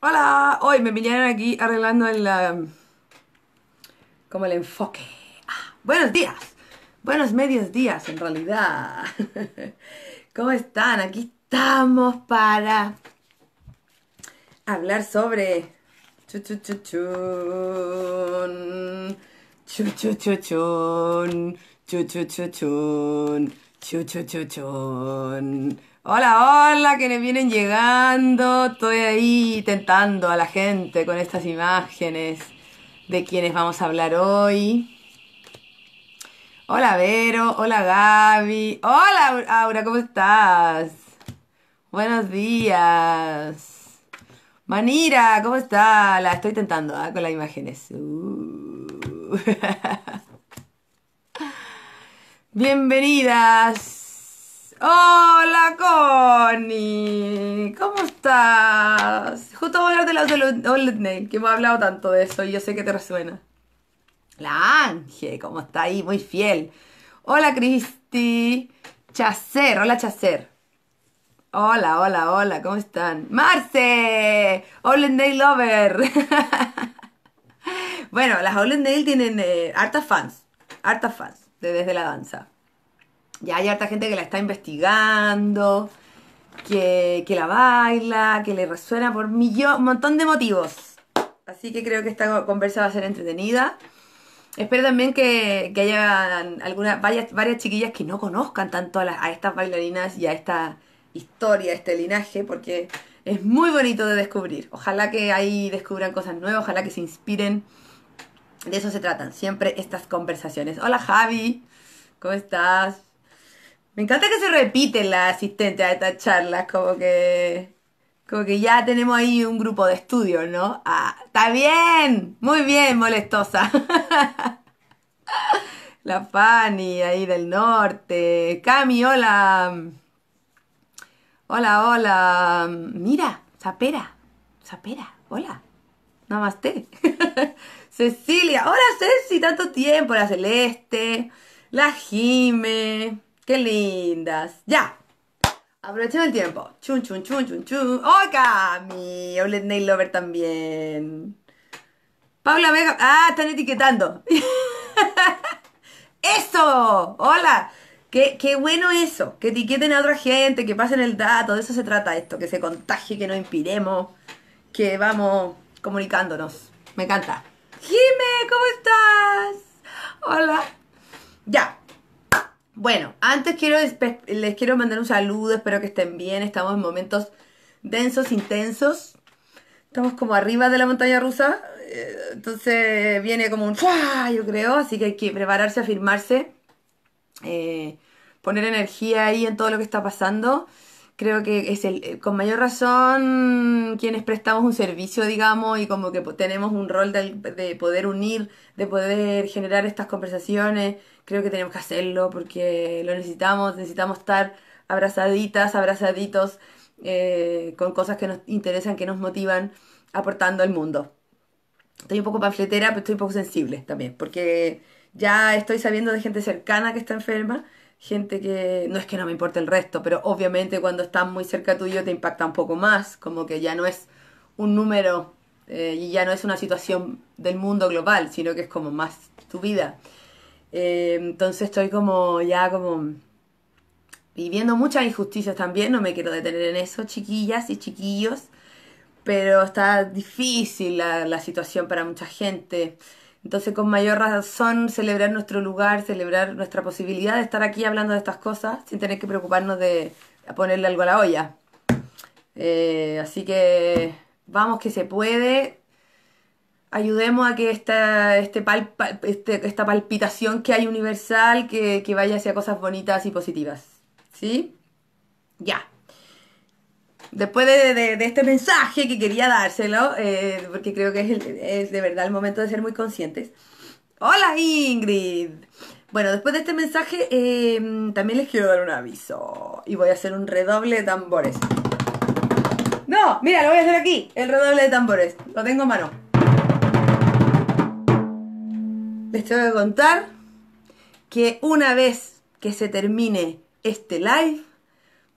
Hola, hoy me pillaron aquí arreglando el, um, como el enfoque. Ah, buenos días, buenos medios días en realidad. ¿Cómo están? Aquí estamos para hablar sobre... Chuchuchuchun. Chuchuchuchun. Chuchuchuchun. Chuchuchuchun. Hola, hola, quienes vienen llegando. Estoy ahí tentando a la gente con estas imágenes de quienes vamos a hablar hoy. Hola, Vero. Hola, Gaby. Hola, Aura, ¿cómo estás? Buenos días. Manira, ¿cómo estás? La estoy tentando ¿ah? con las imágenes. Uh. Bienvenidas. Hola, Connie. ¿Cómo estás? Justo voy a hablar de la Old Nail, que hemos hablado tanto de eso y yo sé que te resuena. La Ángel, ¿cómo está ahí? Muy fiel. Hola, Cristi. Chacer, hola, Chacer. Hola, hola, hola, ¿cómo están? ¡Marce! Old Nail Lover. bueno, las Old Nail tienen eh, Harta fans. harta fans Desde la Danza. Ya hay harta gente que la está investigando, que, la baila, que le resuena por millón, un montón de motivos. Así que creo que esta conversa va a ser entretenida. Espero también que, que haya algunas, varias, chiquillas que no conozcan tanto a, a estas bailarinas y a esta historia, a este linaje, porque es muy bonito de descubrir. Ojalá que ahí descubran cosas nuevas, ojalá que se inspiren. De eso se tratan siempre estas conversaciones. Hola Javi, ¿cómo estás? Me encanta que se repite la asistente a estas charlas, como que. Como que ya tenemos ahí un grupo de estudio, ¿no? Ah, está bien, muy bien, molestosa. la Fanny ahí del norte. Cami, hola. Hola, hola. Mira, Zapera. Zapera, hola. Namaste. Cecilia, hola Ceci, tanto tiempo. La Celeste, la Jime. ¡Qué lindas! ¡Ya! ¡Aprovechen el tiempo. Chun, chun, chun, chun, chun. ¡Oh, Cami! OLED Nail Lover también. Paula Vega. ¡Ah! Están etiquetando. ¡Eso! ¡Hola! Qué, qué, bueno eso, que etiqueten a otra gente, que pasen el dato, de eso se trata esto, que se contagie, que nos inspiremos, que vamos comunicándonos. Me encanta. Jime, ¿cómo estás? Hola. Ya, bueno, antes quiero les quiero mandar un saludo, espero que estén bien, estamos en momentos densos, intensos. Estamos como arriba de la montaña rusa, eh, entonces viene como un ¡fua! yo creo, así que hay que prepararse, afirmarse, eh, poner energía ahí en todo lo que está pasando. Creo que es el, eh, con mayor razón quienes prestamos un servicio, digamos, y como que tenemos un rol de, de poder unir, de poder generar estas conversaciones creo que tenemos que hacerlo porque lo necesitamos, necesitamos estar abrazaditas, abrazaditos, eh, con cosas que nos interesan, que nos motivan, aportando al mundo. Estoy un poco panfletera, pero estoy un poco sensible también, porque ya estoy sabiendo de gente cercana que está enferma, gente que no es que no me importe el resto, pero obviamente cuando estás muy cerca tuyo te impacta un poco más, como que ya no es un número eh, y ya no es una situación del mundo global, sino que es como más tu vida. Eh, entonces estoy como ya como viviendo muchas injusticias también, no me quiero detener en eso, chiquillas y chiquillos, pero está difícil la, situación para mucha gente. Entonces, con mayor razón, celebrar nuestro lugar, celebrar nuestra posibilidad de estar aquí hablando de estas cosas sin tener que preocuparnos de ponerle algo a la olla. Eh, así que vamos que se puede, ayudemos a que esta, este este, esta palpitación que hay universal, que, vaya hacia cosas bonitas y positivas. ¿Sí? Ya. Después de, este mensaje que quería dárselo, eh, porque creo que es, de verdad el momento de ser muy conscientes. Hola Ingrid. Bueno, después de este mensaje eh, también les quiero dar un aviso. Y voy a hacer un redoble de tambores. No, mira, lo voy a hacer aquí. El redoble de tambores. Lo tengo en mano les tengo que contar que una vez que se termine este live,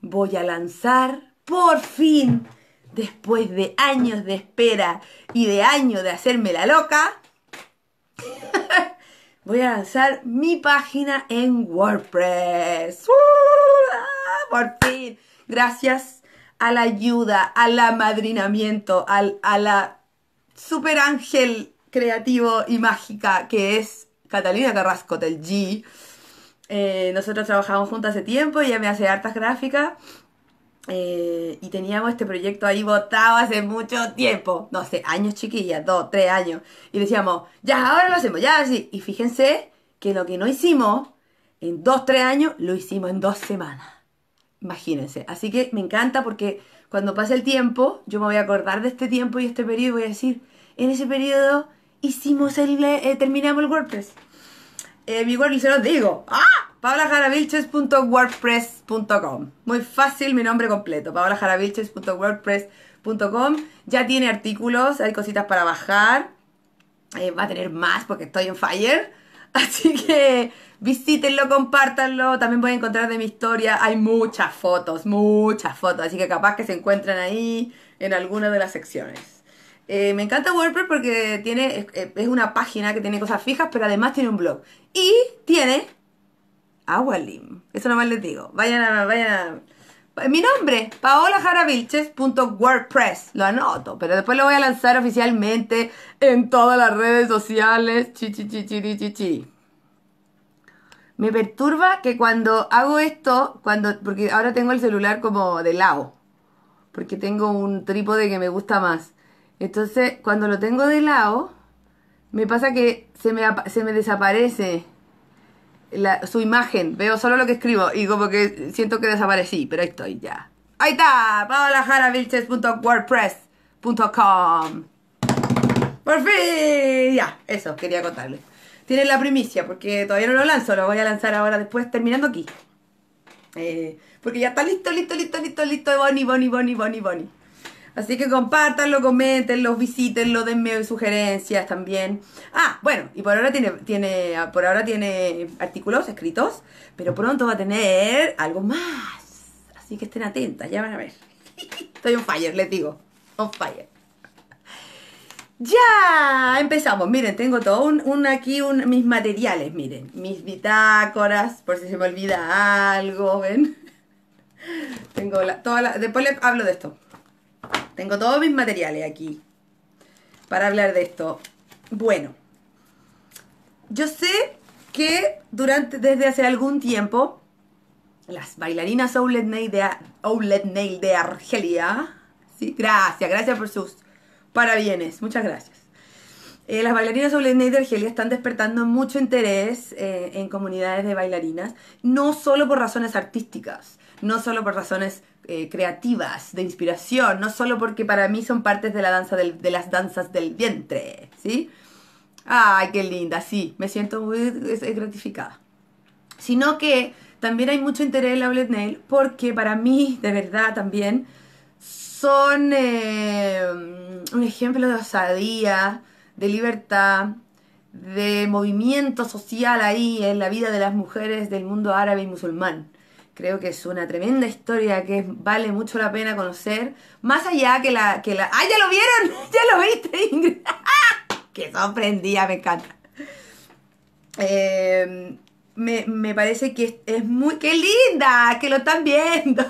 voy a lanzar por fin, después de años de espera y de años de hacerme la loca, voy a lanzar mi página en WordPress. ¡Uh! Por fin, gracias a la ayuda, al amadrinamiento, al, a la super ángel creativo y mágica que es Catalina Carrasco del G. Eh, nosotros trabajamos juntos hace tiempo, y ella me hace hartas gráficas. Eh, y teníamos este proyecto ahí votado hace mucho tiempo, no sé, años chiquillas, dos, tres años. Y decíamos, ya, ahora lo hacemos, ya, así. Y fíjense que lo que no hicimos en dos, tres años, lo hicimos en dos semanas. Imagínense. Así que me encanta porque cuando pase el tiempo, yo me voy a acordar de este tiempo y este periodo y voy a decir, en ese periodo hicimos el, eh, terminamos el WordPress. Eh, mi WordPress, se los digo. ¡Ah! Paolajaravilches.wordpress.com Muy fácil mi nombre completo, paolajaravilches.wordpress.com Ya tiene artículos, hay cositas para bajar. Eh, va a tener más porque estoy en fire. Así que visítenlo, compártanlo. También voy a encontrar de mi historia. Hay muchas fotos, muchas fotos. Así que capaz que se encuentran ahí en alguna de las secciones. Eh, me encanta WordPress porque tiene, eh, es una página que tiene cosas fijas, pero además tiene un blog. Y tiene Agualim. Eso nomás les digo. Vayan a, vayan a... Mi nombre, paolajaravilches.wordpress. Lo anoto, pero después lo voy a lanzar oficialmente en todas las redes sociales. Chi, me perturba que cuando hago esto, cuando porque ahora tengo el celular como de lado, porque tengo un trípode que me gusta más. Entonces, cuando lo tengo de lado, me pasa que se me, desaparece su imagen. Veo solo lo que escribo y como que siento que desaparecí, pero ahí estoy ya. Ahí está, paolajaravilches.wordpress.com. Por fin, ya, eso quería contarles. Tienen la primicia porque todavía no lo lanzo, lo voy a lanzar ahora después terminando aquí. Eh, porque ya está listo, listo, listo, listo, listo, Bonnie, Bonnie, Bonnie, Bonnie, Bonnie. Así que compártanlo, visiten, visítenlo, denme sugerencias también. Ah, bueno, y por ahora tiene, tiene, por ahora tiene artículos escritos, pero pronto va a tener algo más. Así que estén atentas, ya van a ver. Estoy un fire, les digo. On fire. Ya empezamos. Miren, tengo todo un, aquí, mis materiales, miren. Mis bitácoras, por si se me olvida algo, ven. Tengo la, toda después les hablo de esto. Tengo todos mis materiales aquí para hablar de esto. Bueno, yo sé que durante, desde hace algún tiempo, las bailarinas Outlet Nail de, Nail de Argelia, ¿sí? gracias, gracias por sus parabienes, muchas gracias. Eh, las bailarinas Outlet Nail de Argelia están despertando mucho interés eh, en comunidades de bailarinas, no solo por razones artísticas, no solo por razones eh, creativas, de inspiración, no solo porque para mí son partes de la danza de las danzas del vientre, ¿sí? Ay, qué linda, sí, me siento muy gratificada. Sino que también hay mucho interés en la Bullet Nail porque para mí, de verdad, también son eh, un ejemplo de osadía, de libertad, de movimiento social ahí en la vida de las mujeres del mundo árabe y musulmán. Creo que es una tremenda historia que vale mucho la pena conocer. Más allá que la... Que la... ¡Ah, ya lo vieron! ¡Ya lo viste, Ingrid! ¡Qué sorprendida! Me encanta. Eh, me, parece que es, muy... ¡Qué linda! Que lo están viendo.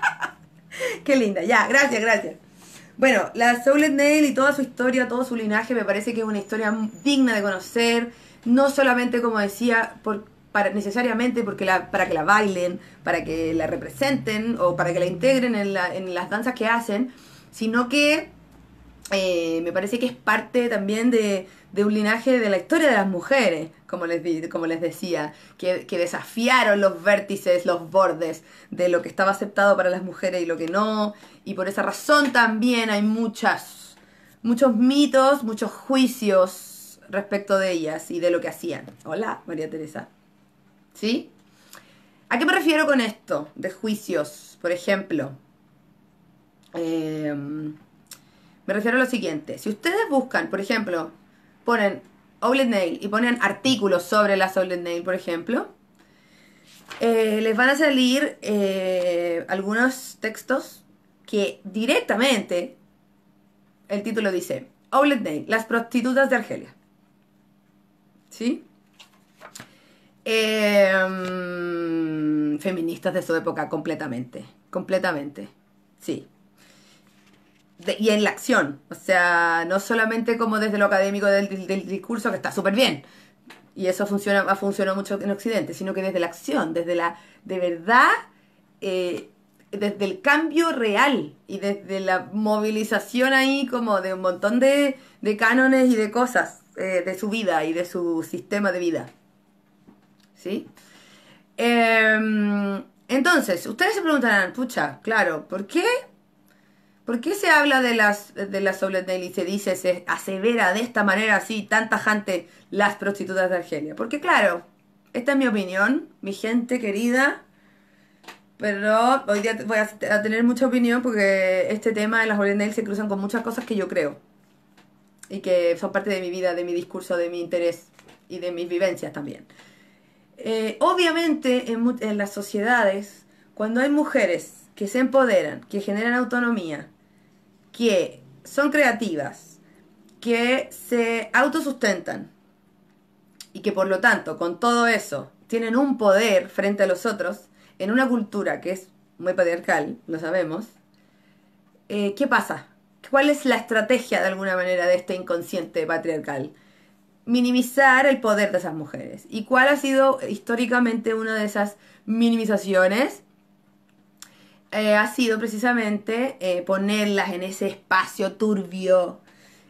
¡Qué linda! Ya, gracias, gracias. Bueno, la Soul Nail y toda su historia, todo su linaje, me parece que es una historia digna de conocer. No solamente, como decía, necesariamente porque la, para que la bailen, para que la representen o para que la integren en, las danzas que hacen, sino que eh, me parece que es parte también de, un linaje de la historia de las mujeres, como les, como les decía, que, que, desafiaron los vértices, los bordes de lo que estaba aceptado para las mujeres y lo que no. Y por esa razón también hay muchas, muchos mitos, muchos juicios respecto de ellas y de lo que hacían. Hola, María Teresa. ¿Sí? ¿A qué me refiero con esto de juicios? Por ejemplo, em, me refiero a lo siguiente. Si ustedes buscan, por ejemplo, ponen Oblet Nail y ponen artículos sobre las Oblet Nail, por ejemplo, eh, les van a salir eh, algunos textos que directamente el título dice Oblet Nail, las prostitutas de Argelia. ¿Sí? Em, feministas de su época, completamente. Completamente. Sí. y en la acción. O sea, no solamente como desde lo académico del, discurso, que está súper bien. Y eso funciona, ha funcionado mucho en Occidente, sino que desde la acción, desde la. de verdad. Eh, desde el cambio real y desde la movilización ahí como de un montón de, cánones y de cosas eh, de su vida y de su sistema de vida. ¿sí? Em, entonces, ustedes se preguntarán, pucha, claro, ¿por qué? ¿Por qué se habla de las de y se dice, se asevera de esta manera así, tan tajante, las prostitutas de Argelia? Porque claro, esta es mi opinión, mi gente querida, pero hoy día voy a, tener mucha opinión porque este tema de las Soledad se cruzan con muchas cosas que yo creo y que son parte de mi vida, de mi discurso, de mi interés y de mis vivencias también. Eh, obviamente en, las sociedades, cuando hay mujeres que se empoderan, que generan autonomía, que son creativas, que se autosustentan y que por lo tanto con todo eso tienen un poder frente a los otros en una cultura que es muy patriarcal, lo sabemos, eh, ¿qué pasa? ¿Cuál es la estrategia de alguna manera de este inconsciente patriarcal? minimizar el poder de esas mujeres. ¿Y cuál ha sido históricamente una de esas minimizaciones? Eh, ha sido precisamente eh, ponerlas en ese espacio turbio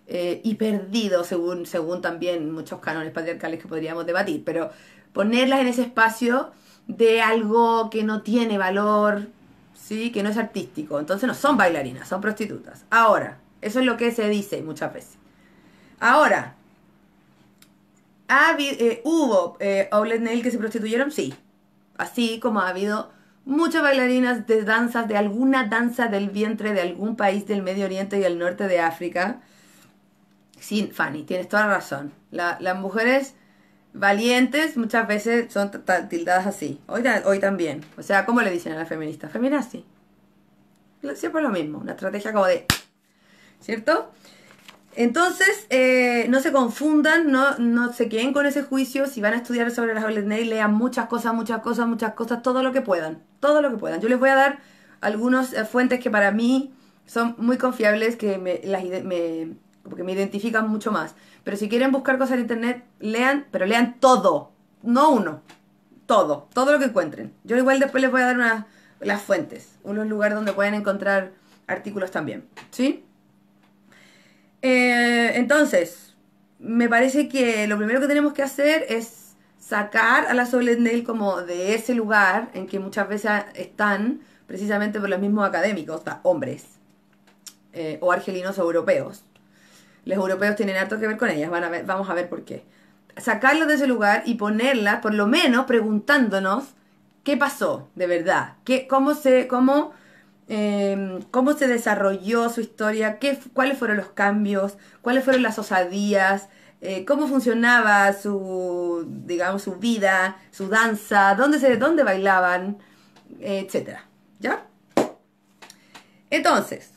eh, y perdido, según, según también muchos cánones patriarcales que podríamos debatir, pero ponerlas en ese espacio de algo que no tiene valor, ¿sí? que no es artístico. Entonces no son bailarinas, son prostitutas. Ahora, eso es lo que se dice muchas veces. Ahora, ¿Ha eh, ¿Hubo eh, que se prostituyeron? Sí. Así como ha habido muchas bailarinas de danzas, de alguna danza del vientre de algún país del Medio Oriente y el norte de África. Sí, Fanny, tienes toda la razón. las mujeres valientes muchas veces son tildadas así. Hoy, hoy también. O sea, ¿cómo le dicen a las feministas? sí. Siempre lo mismo, una estrategia como de... ¿Cierto? Entonces, eh, no se confundan, no, se queden con ese juicio. Si van a estudiar sobre las Golden Days, lean muchas cosas, muchas cosas, muchas cosas, todo lo que puedan. Todo lo que puedan. Yo les voy a dar algunas eh, fuentes que para mí son muy confiables, que me, identifican mucho más. Pero si quieren buscar cosas en internet, lean, pero lean todo, no uno. Todo, todo lo que encuentren. Yo igual después les voy a dar unas, las fuentes, unos lugares donde pueden encontrar artículos también. ¿Sí? Eh, entonces, me parece que lo primero que tenemos que hacer es sacar a la Solendale como de ese lugar en que muchas veces están precisamente por los mismos académicos, hombres, eh, o argelinos o europeos. Los europeos tienen harto que ver con ellas, van a ver, vamos a ver por qué. Sacarlas de ese lugar y ponerlas, por lo menos preguntándonos qué pasó de verdad, qué, cómo se, cómo Em, cómo se desarrolló su historia, cuáles fueron los cambios, cuáles fueron las osadías, eh, cómo funcionaba su, digamos, su vida, su danza, dónde, se, dónde bailaban, etc. Entonces,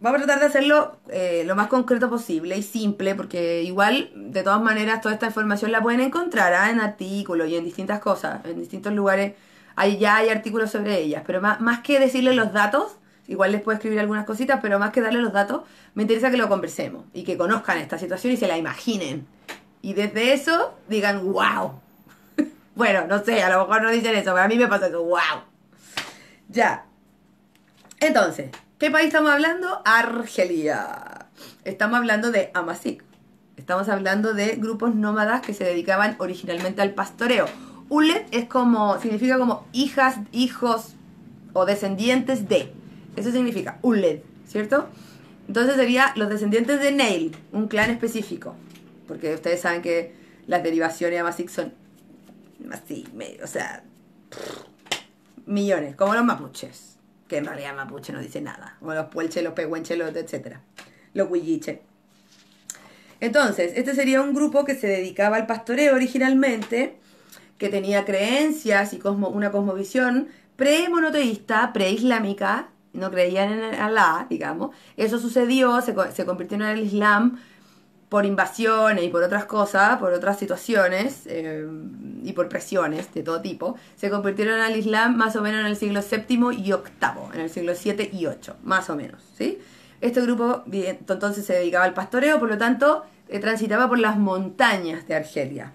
vamos a tratar de hacerlo eh, lo más concreto posible y simple, porque igual, de todas maneras, toda esta información la pueden encontrar ¿ah? en artículos y en distintas cosas, en distintos lugares Ahí ya hay artículos sobre ellas, pero más, que decirles los datos, igual les puedo escribir algunas cositas, pero más que darles los datos, me interesa que lo conversemos y que conozcan esta situación y se la imaginen. Y desde eso digan, wow. bueno, no sé, a lo mejor no dicen eso, pero a mí me pasa eso, wow. Ya. Entonces, ¿qué país estamos hablando? Argelia. Estamos hablando de Amasic. Estamos hablando de grupos nómadas que se dedicaban originalmente al pastoreo Uled es como, significa como hijas, hijos o descendientes de. Eso significa Uled, ¿cierto? Entonces sería los descendientes de Neil, un clan específico. Porque ustedes saben que las derivaciones de Amasic son así, medio, o sea, millones, como los mapuches. Que en realidad mapuche no dice nada. Como los puelches, los pehuenches, los etc. Los huilliches. Entonces, este sería un grupo que se dedicaba al pastoreo originalmente que tenía creencias y una cosmovisión pre-monoteísta, pre-islámica, no creían en Alá, digamos. Eso sucedió, se, se convirtieron al Islam por invasiones y por otras cosas, por otras situaciones eh, y por presiones de todo tipo, se convirtieron al Islam más o menos en el siglo VII y VIII, en el siglo VII y VIII, más o menos, ¿sí? Este grupo entonces se dedicaba al pastoreo, por lo tanto, eh, transitaba por las montañas de Argelia.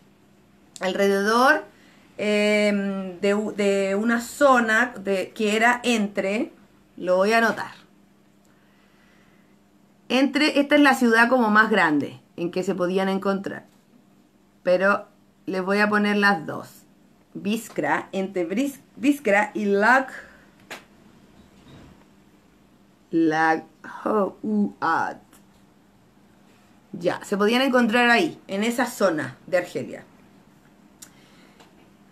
Alrededor Em, de, una zona que era entre, lo voy a anotar, entre, esta es la ciudad como más grande en que se podían encontrar, pero les voy a poner las dos. Biskra, entre Biskra y Lag Laghouat. Ya, se podían encontrar ahí, en esa zona de Argelia.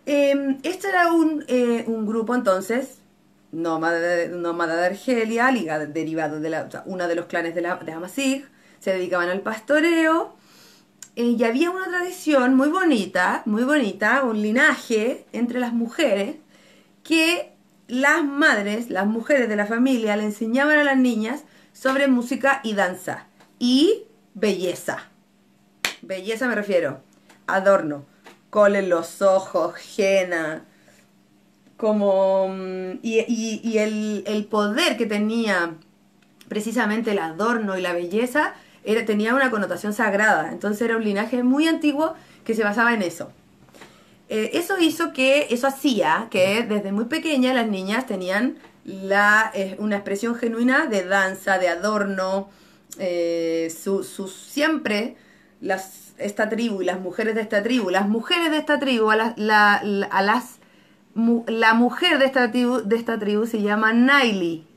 Eh, este era eh, un, grupo entonces, nómada de, Argelia, liga derivado de la, uno de los clanes de, la, se dedicaban al pastoreo. Eh, y había una tradición muy bonita, muy bonita, un linaje entre las mujeres que las madres, las mujeres de la familia, le enseñaban a las niñas sobre música y danza y belleza. Belleza me refiero, adorno col en los ojos, jena, como... Mm, y, el, poder que tenía precisamente el adorno y la belleza era, tenía una connotación sagrada, entonces era un linaje muy antiguo que se basaba en eso. Eh, eso hizo que, eso hacía que desde muy pequeña las niñas tenían la, eh, una expresión genuina de danza, de adorno, eh, su, siempre las esta tribu y las mujeres de esta tribu, las mujeres de esta tribu, a la, a las la mujer de esta tribu, de esta tribu se llama Naili.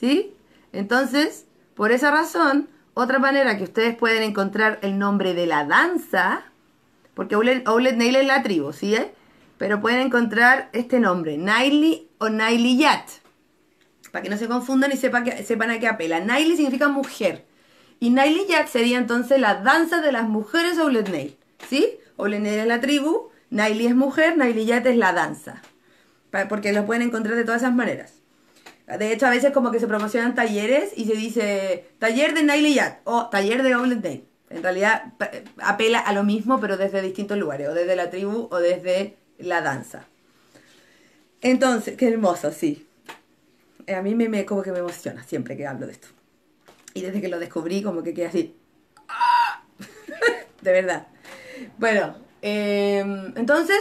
¿Sí? Entonces, por esa razón, otra manera que ustedes pueden encontrar el nombre de la danza, porque Oulet Nail es la tribu, ¿sí? Eh? Pero pueden encontrar este nombre, Naili o Naili Yat, para que no se confundan y sepa que, sepan a qué apela. Naili significa mujer. Y Naili sería entonces la danza de las mujeres Oulet Nail. ¿Sí? Oulet Nail es la tribu, Naili es mujer, Naili es la danza. Porque lo pueden encontrar de todas esas maneras. De hecho, a veces como que se promocionan talleres y se dice taller de Naili o taller de Oulet En realidad apela a lo mismo, pero desde distintos lugares, o desde la tribu o desde la danza. Entonces, qué hermoso, sí. Eh, a mí me como que me emociona siempre que hablo de esto. Y desde que lo descubrí, como que quedé así. ¡ah! de verdad. Bueno, em, entonces,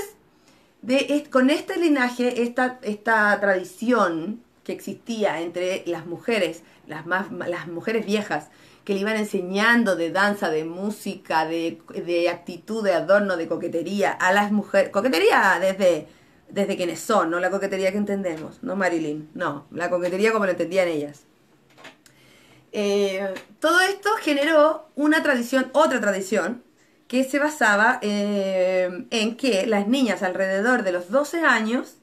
con este linaje, esta, esta tradición que existía entre las mujeres, las, más, las mujeres viejas, que le iban enseñando de danza, de música, de, de actitud, de adorno, de coquetería a las mujeres. Coquetería desde, desde quienes son, no la coquetería que entendemos, no Marilyn, no, la coquetería como la entendían ellas. Eh, todo esto generó una tradición, otra tradición, que se basaba eh, en que las niñas alrededor de los 12 años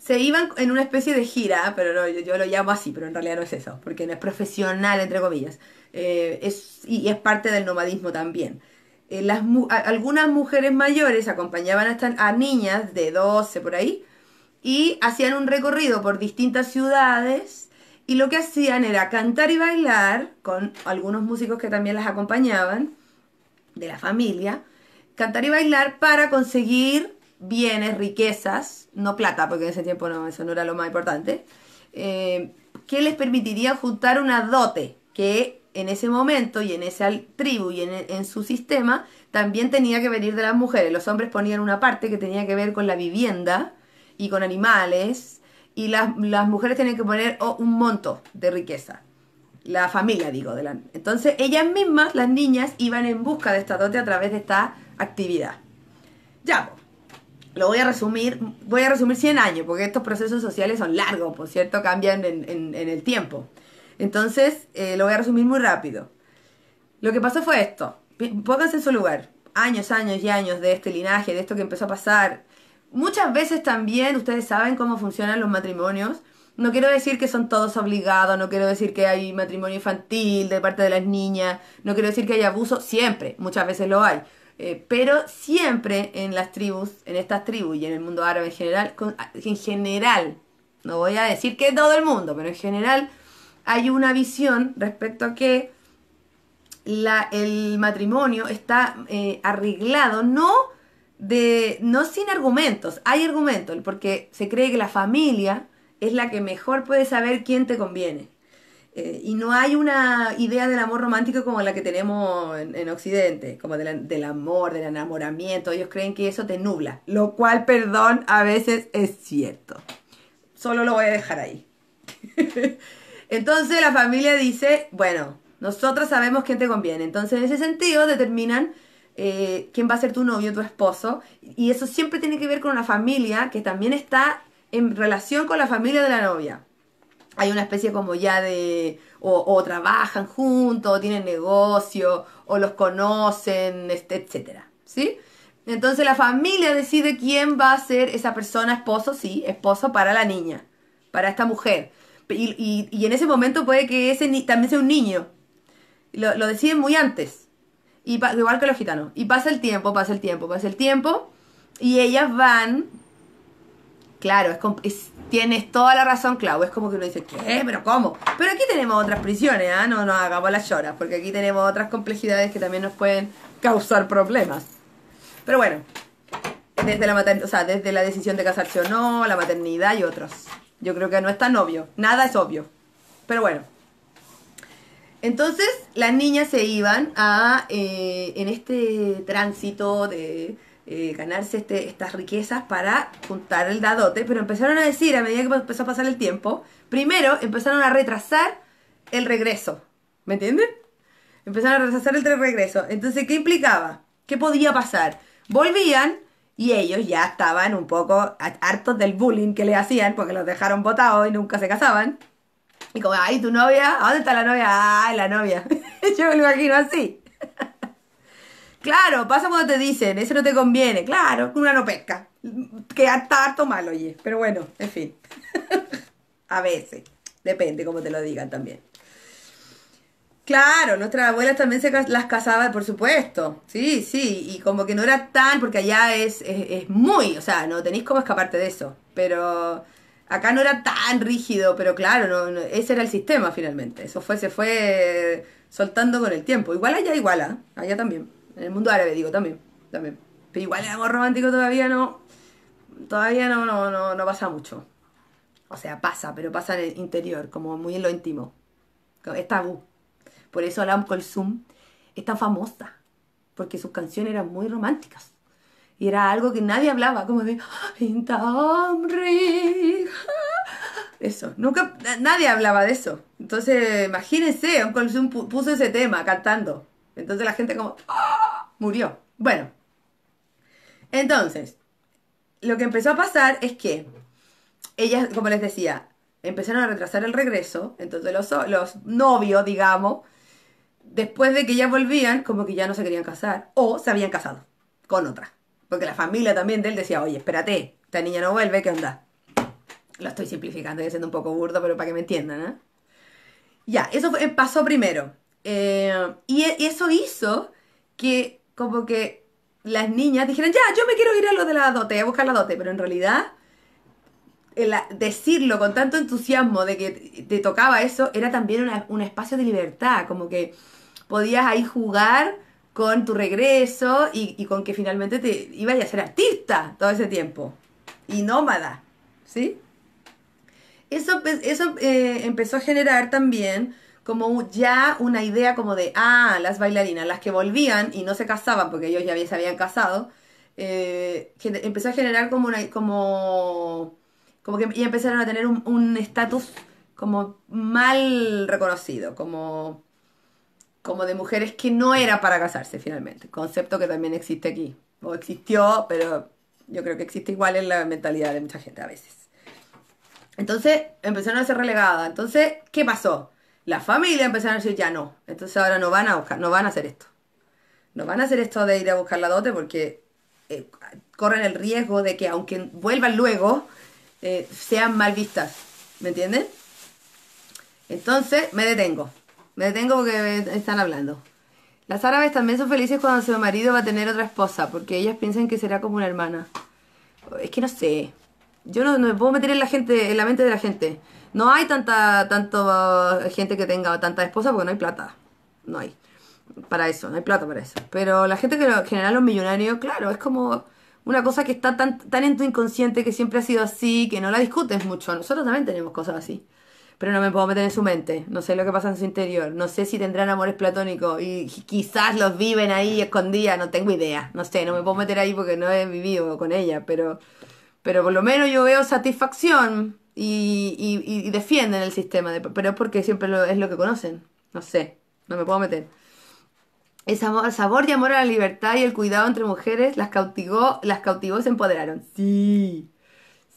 se iban en una especie de gira, pero yo, lo llamo así, pero en realidad no es eso, porque no es profesional, entre comillas, eh, y es parte del nomadismo también. algunas mujeres mayores acompañaban a niñas de 12 por ahí y hacían un recorrido por distintas ciudades y lo que hacían era cantar y bailar con algunos músicos que también las acompañaban, de la familia, cantar y bailar para conseguir bienes, riquezas, no plata, porque en ese tiempo no, eso no era lo más importante, eh, que les permitiría juntar una dote que en ese momento y en esa tribu y en, en, su sistema también tenía que venir de las mujeres. Los hombres ponían una parte que tenía que ver con la vivienda y con animales y las, las mujeres tienen que poner oh, un monto de riqueza. La familia, digo. De la, entonces, ellas mismas, las niñas, iban en busca de esta dote a través de esta actividad. Ya, lo voy a resumir, voy a resumir 100 años, porque estos procesos sociales son largos, por cierto, cambian en, el tiempo. Entonces, eh, lo voy a resumir muy rápido. Lo que pasó fue esto. Pónganse en su lugar. Años, años y años de este linaje, de esto que empezó a pasar Muchas veces también ustedes saben cómo funcionan los matrimonios. No quiero decir que son todos obligados, no quiero decir que hay matrimonio infantil de parte de las niñas, no quiero decir que hay abuso, siempre, muchas veces lo hay. Eh, pero siempre en las tribus, en estas tribus y en el mundo árabe en general, en general, no voy a decir que todo el mundo, pero en general hay una visión respecto a que el matrimonio está eh, arreglado no de, no sin argumentos, hay argumentos, porque se cree que la familia es la que mejor puede saber quién te conviene. Eh, y no hay una idea del amor romántico como la que tenemos en, Occidente, como del amor, del enamoramiento. Ellos creen que eso te nubla, lo cual, perdón, a veces es cierto. Solo lo voy a dejar ahí. entonces la familia dice, bueno, nosotros sabemos quién te conviene. Entonces en ese sentido determinan eh, quién va a ser tu novio, tu esposo, y eso siempre tiene que ver con una familia que también está en relación con la familia de la novia. Hay una especie como ya de, o, trabajan juntos, o tienen negocio, o los conocen, este, etcétera, ¿sí? Entonces la familia decide quién va a ser esa persona, esposo, sí, esposo para la niña, para esta mujer. Y, en ese momento puede que ese también sea un niño. Lo, lo deciden muy antes. Y igual que los gitanos. Y pasa el tiempo, pasa el tiempo, pasa el tiempo. Y ellas van. Claro, es, tienes toda la razón, Clau. Es como que uno dice, ¿qué? ¿Pero cómo? Pero aquí tenemos otras prisiones, ¿ah? No nos hagamos las lloras, porque aquí tenemos otras complejidades que también nos pueden causar problemas. Pero bueno, desde la, maternidad, o sea, desde la decisión de casarse o no, la maternidad y otros. Yo creo que no es tan obvio. Nada es obvio. Pero bueno. Entonces las niñas se iban a, eh, en este tránsito de eh, ganarse este, estas riquezas para juntar el dadote, pero empezaron a decir a medida que empezó a pasar el tiempo, primero empezaron a retrasar el regreso, ¿me entienden? Empezaron a retrasar el regreso. Entonces, ¿qué implicaba? ¿Qué podía pasar? Volvían y ellos ya estaban un poco hartos del bullying que le hacían porque los dejaron botados y nunca se casaban. Y como, ay, ¿tu novia? ¿A dónde está la novia? Ay, la novia. Yo me lo imagino así. claro, pasa cuando te dicen, eso no te conviene. Claro, una no pesca. Que está harto mal, oye. Pero bueno, en fin. A veces. Depende cómo te lo digan también. Claro, nuestras abuelas también se las casaba, por supuesto. Sí, sí, y como que no era tan, porque allá es, muy, o sea, no tenéis cómo escaparte de eso. Pero Acá no era tan rígido, pero claro, no, ese era el sistema finalmente. Eso fue, se fue soltando con el tiempo. Igual allá, igual, ¿ah? allá también. En el mundo árabe, digo, también. también. Pero igual el amor romántico todavía no. Todavía no, no, no, pasa mucho. O sea, pasa, pero pasa en el interior, como muy en lo íntimo. Esta, tabú. Por eso Alam el Zoom es tan famosa. Porque sus canciones eran muy románticas. Y era algo que nadie hablaba, como de... Eso, nunca, nadie hablaba de eso. Entonces, imagínense, un se puso ese tema cantando. Entonces la gente como... Ah", murió. Bueno. Entonces, lo que empezó a pasar es que ellas, como les decía, empezaron a retrasar el regreso. Entonces los, los novios, digamos, después de que ya volvían, como que ya no se querían casar o se habían casado con otras porque la familia también de él decía, oye, espérate, esta niña no vuelve, ¿qué onda? Lo estoy simplificando y siendo un poco burdo, pero para que me entiendan, ¿eh? Ya, eso eh, pasó primero. Eh, e, y, eso hizo que como que las niñas dijeran, ya, yo me quiero ir a lo de la dote, a buscar la dote, pero en realidad el decirlo con tanto entusiasmo de que te tocaba eso era también un espacio de libertad, como que podías ahí jugar con tu regreso y, con que finalmente te ibas a ser artista todo ese tiempo y nómada, ¿sí? Eso, pues, eso eh, empezó a generar también como ya una idea como de, ah, las bailarinas, las que volvían y no se casaban porque ellos ya se habían casado, eh, empezó a generar como una, como, como que empezaron a tener un estatus como mal reconocido, como como de mujeres que no era para casarse finalmente, concepto que también existe aquí, o existió, pero yo creo que existe igual en la mentalidad de mucha gente a veces. Entonces empezaron a ser relegadas, entonces, ¿qué pasó? La familia empezaron a decir, ya no, entonces ahora no van a buscar, no van a hacer esto, no van a hacer esto de ir a buscar la dote porque eh, corren el riesgo de que aunque vuelvan luego, eh, sean mal vistas, ¿me entienden? Entonces me detengo, me detengo porque están hablando. Las árabes también son felices cuando su marido va a tener otra esposa, porque ellas piensan que será como una hermana. Es que no sé. Yo no, me puedo meter en la gente, en la mente de la gente. No hay tanta, tanto eh, gente que tenga tanta esposa porque no hay plata. No hay. Para eso, no hay plata para eso. Pero la gente que lo los millonarios, claro, es como una cosa que está tan, tan en tu inconsciente que siempre ha sido así, que no la discutes mucho. Nosotros también tenemos cosas así pero no me puedo meter en su mente, no sé lo que pasa en su interior, no sé si tendrán amores platónicos y quizás los viven ahí escondidas, no tengo idea, no sé, no me puedo meter ahí porque no he vivido con ella, pero, pero por lo menos yo veo satisfacción y, defienden el sistema, pero es porque siempre es lo que conocen, no sé, no me puedo meter. El sabor, sabor, y amor a la libertad y el cuidado entre mujeres las cautivó, las cautivó, se empoderaron. Sí,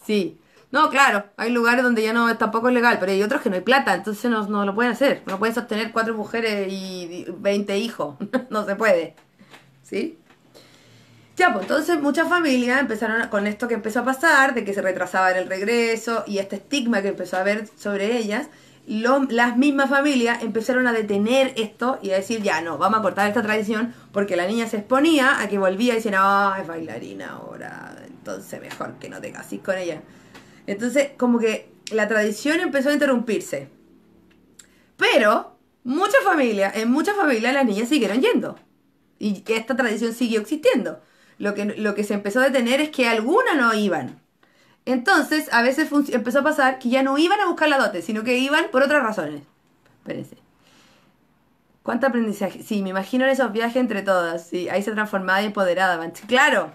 sí. No, claro, hay lugares donde ya no tampoco es legal, pero hay otros que no hay plata, entonces no, no lo pueden hacer. No pueden sostener cuatro mujeres y 20 hijos. no se puede. ¿Sí? Ya, pues entonces muchas familias empezaron con esto que empezó a pasar, de que se retrasaba el regreso y este estigma que empezó a haber sobre ellas. las mismas familias empezaron a detener esto y a decir, ya no, vamos a cortar esta tradición porque la niña se exponía a que volvía y ah, es bailarina ahora, entonces mejor que no te cases con ella. Entonces, como que la tradición empezó a interrumpirse. Pero, muchas familias, en muchas familias las niñas siguieron yendo. Y esta tradición siguió existiendo. Lo que, lo que se empezó a detener es que algunas no iban. Entonces, a veces empezó a pasar que ya no iban a buscar la dote, sino que iban por otras razones. Espérense. ¿Cuánto aprendizaje? Sí, me imagino en esos viajes entre todas. Sí, ahí se transformaba y empoderada. Claro,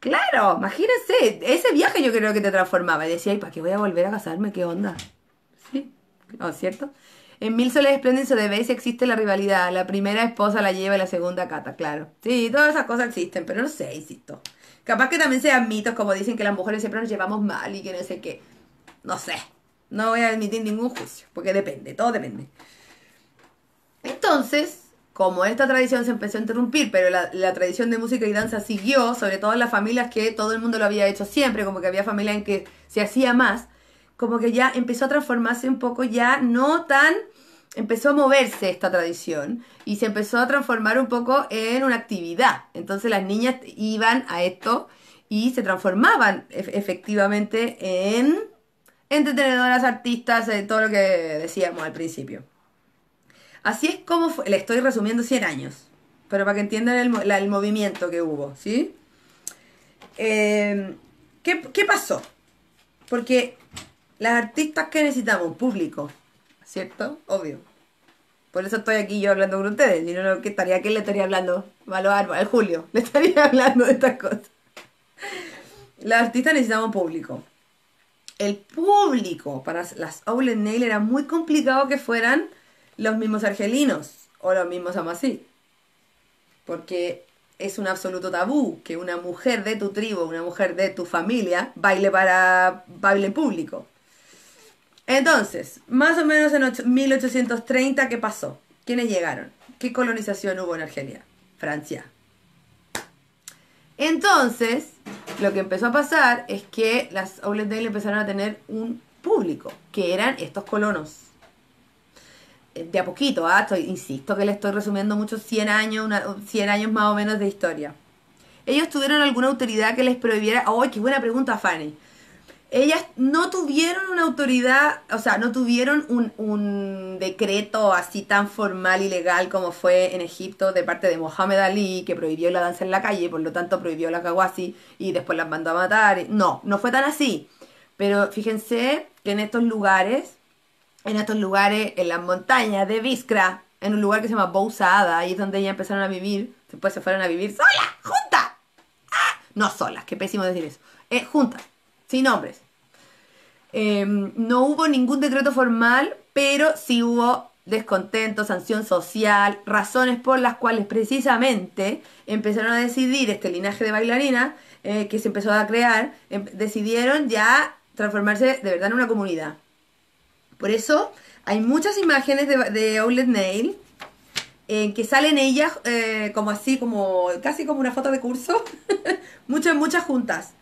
Claro, imagínense, ese viaje yo creo que te transformaba. Y decía, ¿y para qué voy a volver a casarme? ¿Qué onda? ¿Sí? ¿No es cierto? En Mil Soles Esplendid de si existe la rivalidad. La primera esposa la lleva y la segunda cata, claro. Sí, todas esas cosas existen, pero no sé, insisto. Capaz que también sean mitos, como dicen que las mujeres siempre nos llevamos mal y que no sé qué. No sé. No voy a admitir ningún juicio, porque depende, todo depende. Entonces, como esta tradición se empezó a interrumpir, pero la, tradición de música y danza siguió, sobre todo en las familias que todo el mundo lo había hecho siempre, como que había familias en que se hacía más, como que ya empezó a transformarse un poco, ya no tan, empezó a moverse esta tradición y se empezó a transformar un poco en una actividad. Entonces las niñas iban a esto y se transformaban efectivamente en entretenedoras, artistas, de eh, todo lo que decíamos al principio. Así es como le estoy resumiendo 100 años, pero para que entiendan el, movimiento que hubo, ¿sí? Em, ¿qué, pasó? Porque las artistas que necesitamos, público, ¿cierto? Obvio. Por eso estoy aquí yo hablando con ustedes. Si no, ¿qué estaría? ¿Qué le estaría hablando? Malo El Julio. Le estaría hablando de estas cosas. Las artistas necesitamos público. El público para las Owl Nail era muy complicado que fueran los mismos argelinos o los mismos amasí. Porque es un absoluto tabú que una mujer de tu tribu, una mujer de tu familia, baile para baile público. Entonces, más o menos en 1830, ¿qué pasó? ¿Quiénes llegaron? ¿Qué colonización hubo en Argelia? Francia. Entonces, lo que empezó a pasar es que las Outlet empezaron a tener un público, que eran estos colonos eh, de a poquito, ¿ah? insisto que le estoy resumiendo muchos 100 años, 100 años más o menos de historia. ¿Ellos tuvieron alguna autoridad que les prohibiera? ¡Ay, qué buena pregunta, Fanny! Ellas no tuvieron una autoridad, o sea, no tuvieron un, decreto así tan formal y legal como fue en Egipto de parte de Mohamed Ali, que prohibió la danza en la calle, por lo tanto prohibió la kawasi y después las mandó a matar. No, no fue tan así. Pero fíjense que en estos lugares en estos lugares, en las montañas de Biskra, en un lugar que se llama Bousada, ahí es donde ya empezaron a vivir, después se fueron a vivir solas, juntas. Ah, no solas, qué pésimo decir eso. Eh, juntas, sin hombres. Em, no hubo ningún decreto formal, pero sí hubo descontento, sanción social, razones por las cuales precisamente empezaron a decidir este linaje de bailarinas eh, que se empezó a crear, em, decidieron ya transformarse de verdad en una comunidad. Por eso hay muchas imágenes de, de Nail en que salen ellas eh, como así, como casi como una foto de curso, muchas, muchas juntas,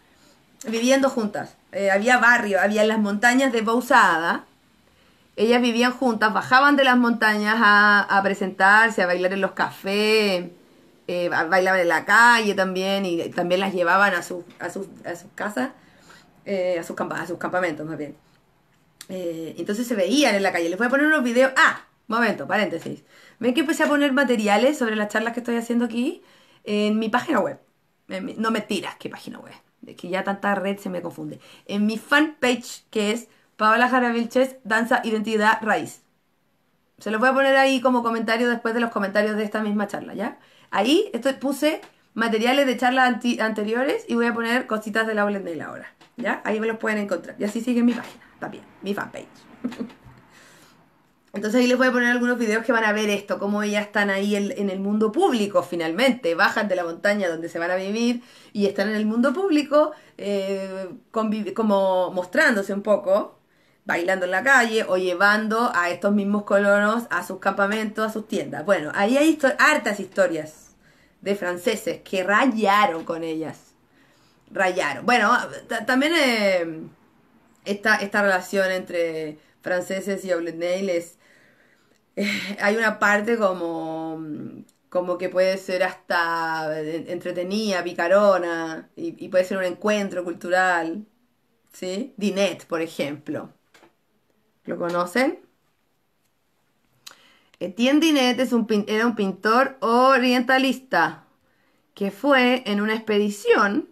viviendo juntas. Eh, había barrio, había en las montañas de Bousada, ellas vivían juntas, bajaban de las montañas a, presentarse, a bailar en los cafés, eh, bailaban en la calle también y también las llevaban a, sus a, sus, a casas, a, sus a sus campamentos más bien. Eh, entonces se veían en la calle. Les voy a poner unos videos. Ah, momento, paréntesis. Ven que empecé a poner materiales sobre las charlas que estoy haciendo aquí en mi página web. no me tiras, qué página web. Es que ya tanta red se me confunde. En mi fanpage, que es Paola Jaravilches, Danza, Identidad, Raíz. Se los voy a poner ahí como comentario después de los comentarios de esta misma charla, ¿ya? Ahí esto, puse materiales de charlas anteriores y voy a poner cositas de la Blender ahora, ¿ya? Ahí me los pueden encontrar. Y así sigue mi página también mi fanpage. Entonces ahí les voy a poner algunos videos que van a ver esto, cómo ellas están ahí en, el mundo público finalmente, bajan de la montaña donde se van a vivir y están en el mundo público eh, como mostrándose un poco, bailando en la calle o llevando a estos mismos colonos a sus campamentos, a sus tiendas. Bueno, ahí hay hartas historias de franceses que rayaron con ellas. Rayaron. Bueno, también... Eh, esta, relación entre franceses y Nail es, eh, hay una parte como, que puede ser hasta entretenida, picarona, y, puede ser un encuentro cultural. ¿Sí? Dinet, por ejemplo. ¿Lo conocen? Etienne Dinet es un, era un pintor orientalista que fue en una expedición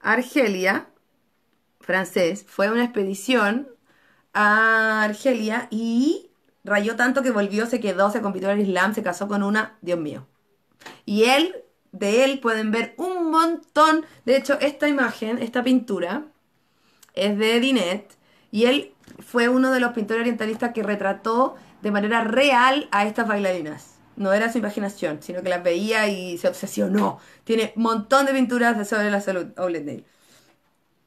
a Argelia francés fue a una expedición a Argelia y rayó tanto que volvió, se quedó, se convirtió al Islam, se casó con una, Dios mío. Y él, de él pueden ver un montón. De hecho, esta imagen, esta pintura, es de Dinet. Y él fue uno de los pintores orientalistas que retrató de manera real a estas bailarinas. No era su imaginación, sino que las veía y se obsesionó. Tiene un montón de pinturas sobre la salud, Oblendale.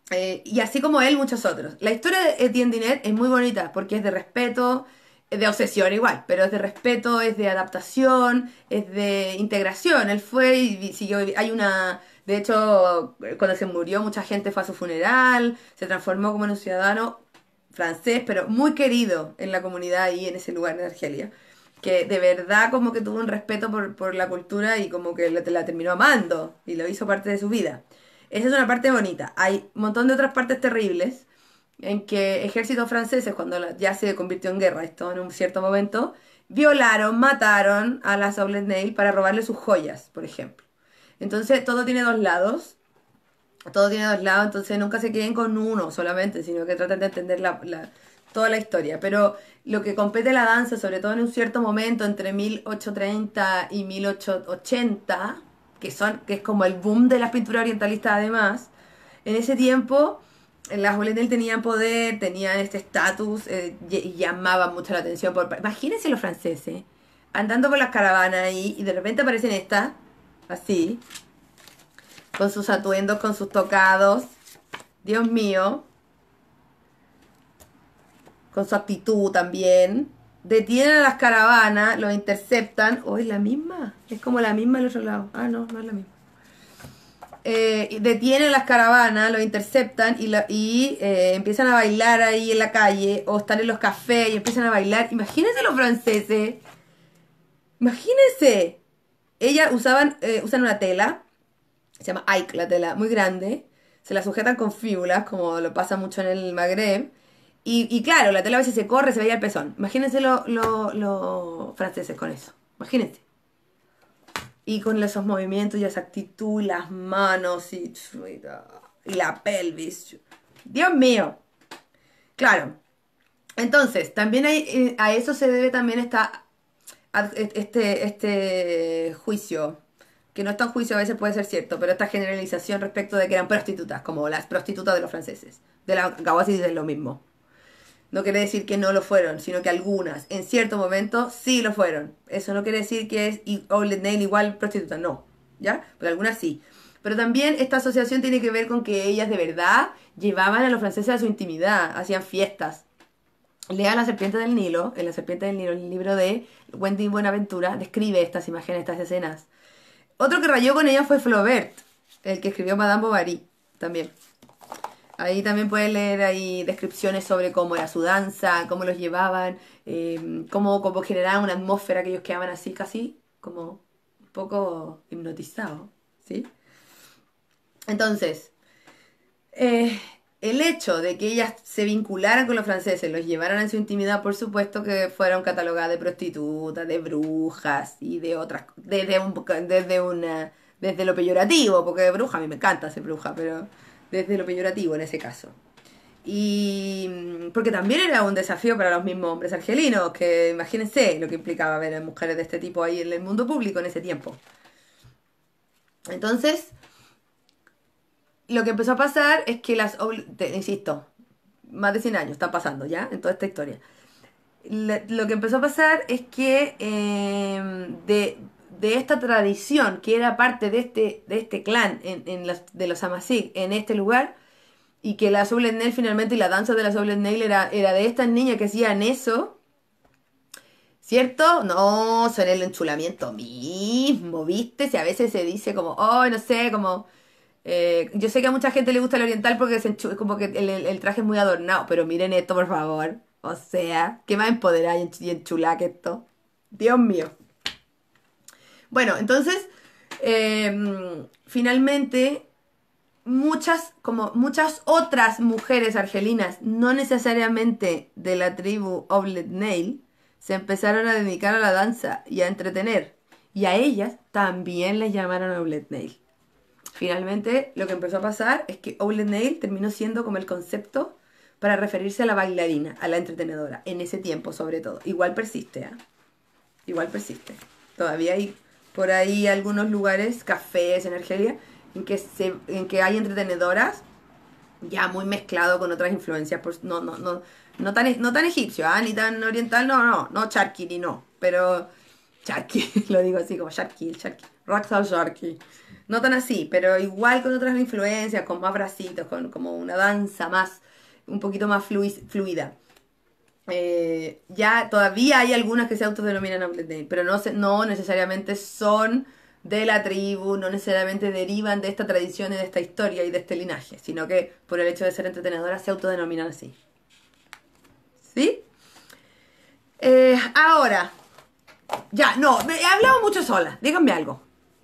Eh, y así como él, muchos otros. La historia de Etienne eh, Dinet es muy bonita porque es de respeto, de obsesión igual, pero es de respeto, es de adaptación, es de integración. Él fue y siguió. Hay una. De hecho, cuando se murió, mucha gente fue a su funeral, se transformó como en un ciudadano francés, pero muy querido en la comunidad y en ese lugar en Argelia. Que de verdad, como que tuvo un respeto por, la cultura y como que la terminó amando y lo hizo parte de su vida. Esa es una parte bonita. Hay un montón de otras partes terribles en que ejércitos franceses, cuando ya se convirtió en guerra esto en un cierto momento, violaron, mataron a las Oblet Neil para robarle sus joyas, por ejemplo. Entonces, todo tiene dos lados. Todo tiene dos lados, entonces nunca se queden con uno solamente, sino que traten de entender toda la historia. Pero lo que compete la danza, sobre todo en un cierto momento, entre 1830 y 1880, que, son, que es como el boom de las pinturas orientalistas además, en ese tiempo las él tenían poder, tenían este estatus eh, llamaban mucho la atención. Por... Imagínense los franceses andando por las caravanas ahí y de repente aparecen estas, así, con sus atuendos, con sus tocados. Dios mío. Con su actitud también. Detienen a las caravanas, los interceptan. ¿O oh, es la misma? Es como la misma del otro lado. Ah, no, no es la misma. Eh, detienen detienen las caravanas, los interceptan y, eh, empiezan a bailar ahí en la calle o están en los cafés y empiezan a bailar. Imagínense los franceses. Imagínense. Ellas usaban, eh, usan una tela, se llama Ike la tela, muy grande. Se la sujetan con fíbulas, como lo pasa mucho en el Magreb. Y, claro, la tela a veces se corre, se veía el pezón. Imagínense los franceses con eso. Imagínense. Y con esos movimientos y esa actitud, las manos y, la pelvis. Dios mío. Claro. Entonces, también hay, eh, a eso se debe también esta, este, este juicio que no está en juicio a veces puede ser cierto, pero esta generalización respecto de que eran prostitutas, como las prostitutas de los franceses. De la Gawasi es lo mismo. No quiere decir que no lo fueron, sino que algunas, en cierto momento, sí lo fueron. Eso no quiere decir que es y Nail igual prostituta, no. ¿Ya? Porque algunas sí. Pero también esta asociación tiene que ver con que ellas de verdad llevaban a los franceses a su intimidad, hacían fiestas. Lea La Serpiente del Nilo, en La Serpiente del Nilo, el libro de Wendy Buenaventura, describe estas imágenes, estas escenas. Otro que rayó con ella fue Flaubert, el que escribió Madame Bovary también. Ahí también puedes leer ahí descripciones sobre cómo era su danza, cómo los llevaban, em, cómo, cómo, generaban una atmósfera que ellos quedaban así casi como un poco hipnotizados, ¿sí? Entonces, eh, el hecho de que ellas se vincularan con los franceses, los llevaran a su intimidad, por supuesto que fueron catalogadas de prostitutas, de brujas y de otras, desde, desde una, desde lo peyorativo, porque bruja, a mí me encanta ser bruja, pero desde lo peyorativo en ese caso. Y mm, porque también era un desafío para los mismos hombres argelinos, que imagínense lo que implicaba ver a mujeres de este tipo ahí en el mundo público en ese tiempo. Entonces, lo que empezó a pasar es que las, insisto, más de 100 años están pasando ya en toda esta historia. lo que empezó a pasar es que em, de, de esta tradición que era parte de este, de este clan de los Amazigh en este lugar y que la Soul finalmente y la danza de la Soul Nail era, de estas niñas que hacían eso. ¿Cierto? No, son el enchulamiento mismo, ¿viste? Si a veces se dice como, oh, no sé, como... Eh, yo sé que a mucha gente le gusta el oriental porque como que el, traje es muy adornado, pero miren esto, por favor. O sea, ¿qué más empoderada y enchulada que esto? Dios mío. Bueno, entonces, em, finalmente, muchas, como muchas otras mujeres argelinas, no necesariamente de la tribu Oblet Nail, se empezaron a dedicar a la danza y a entretener. Y a ellas también les llamaron Oblet Nail. Finalmente, lo que empezó a pasar es que Oblet Nail terminó siendo como el concepto para referirse a la bailarina, a la entretenedora, en ese tiempo sobre todo. Igual persiste, ¿eh? Igual persiste. Todavía hay por ahí algunos lugares, cafés en Argelia, en que, se, en que hay entretenedoras, ya muy mezclado con otras influencias, pues no, no, no, no tan, no tan egipcio, ah, ni tan oriental, no, no, no charqui, ni no, pero charqui, lo digo así como charqui, charqui, rockstar charqui, no tan así, pero igual con otras influencias, con más bracitos, con como una danza más, un poquito más fluida eh, ya todavía hay algunas que se autodenominan Outlet pero no, se, no necesariamente son de la tribu, no necesariamente derivan de esta tradición y de esta historia y de este linaje, sino que por el hecho de ser entretenedoras se autodenominan así. ¿Sí? Eh, ahora, ya, no, he hablado mucho sola, díganme algo,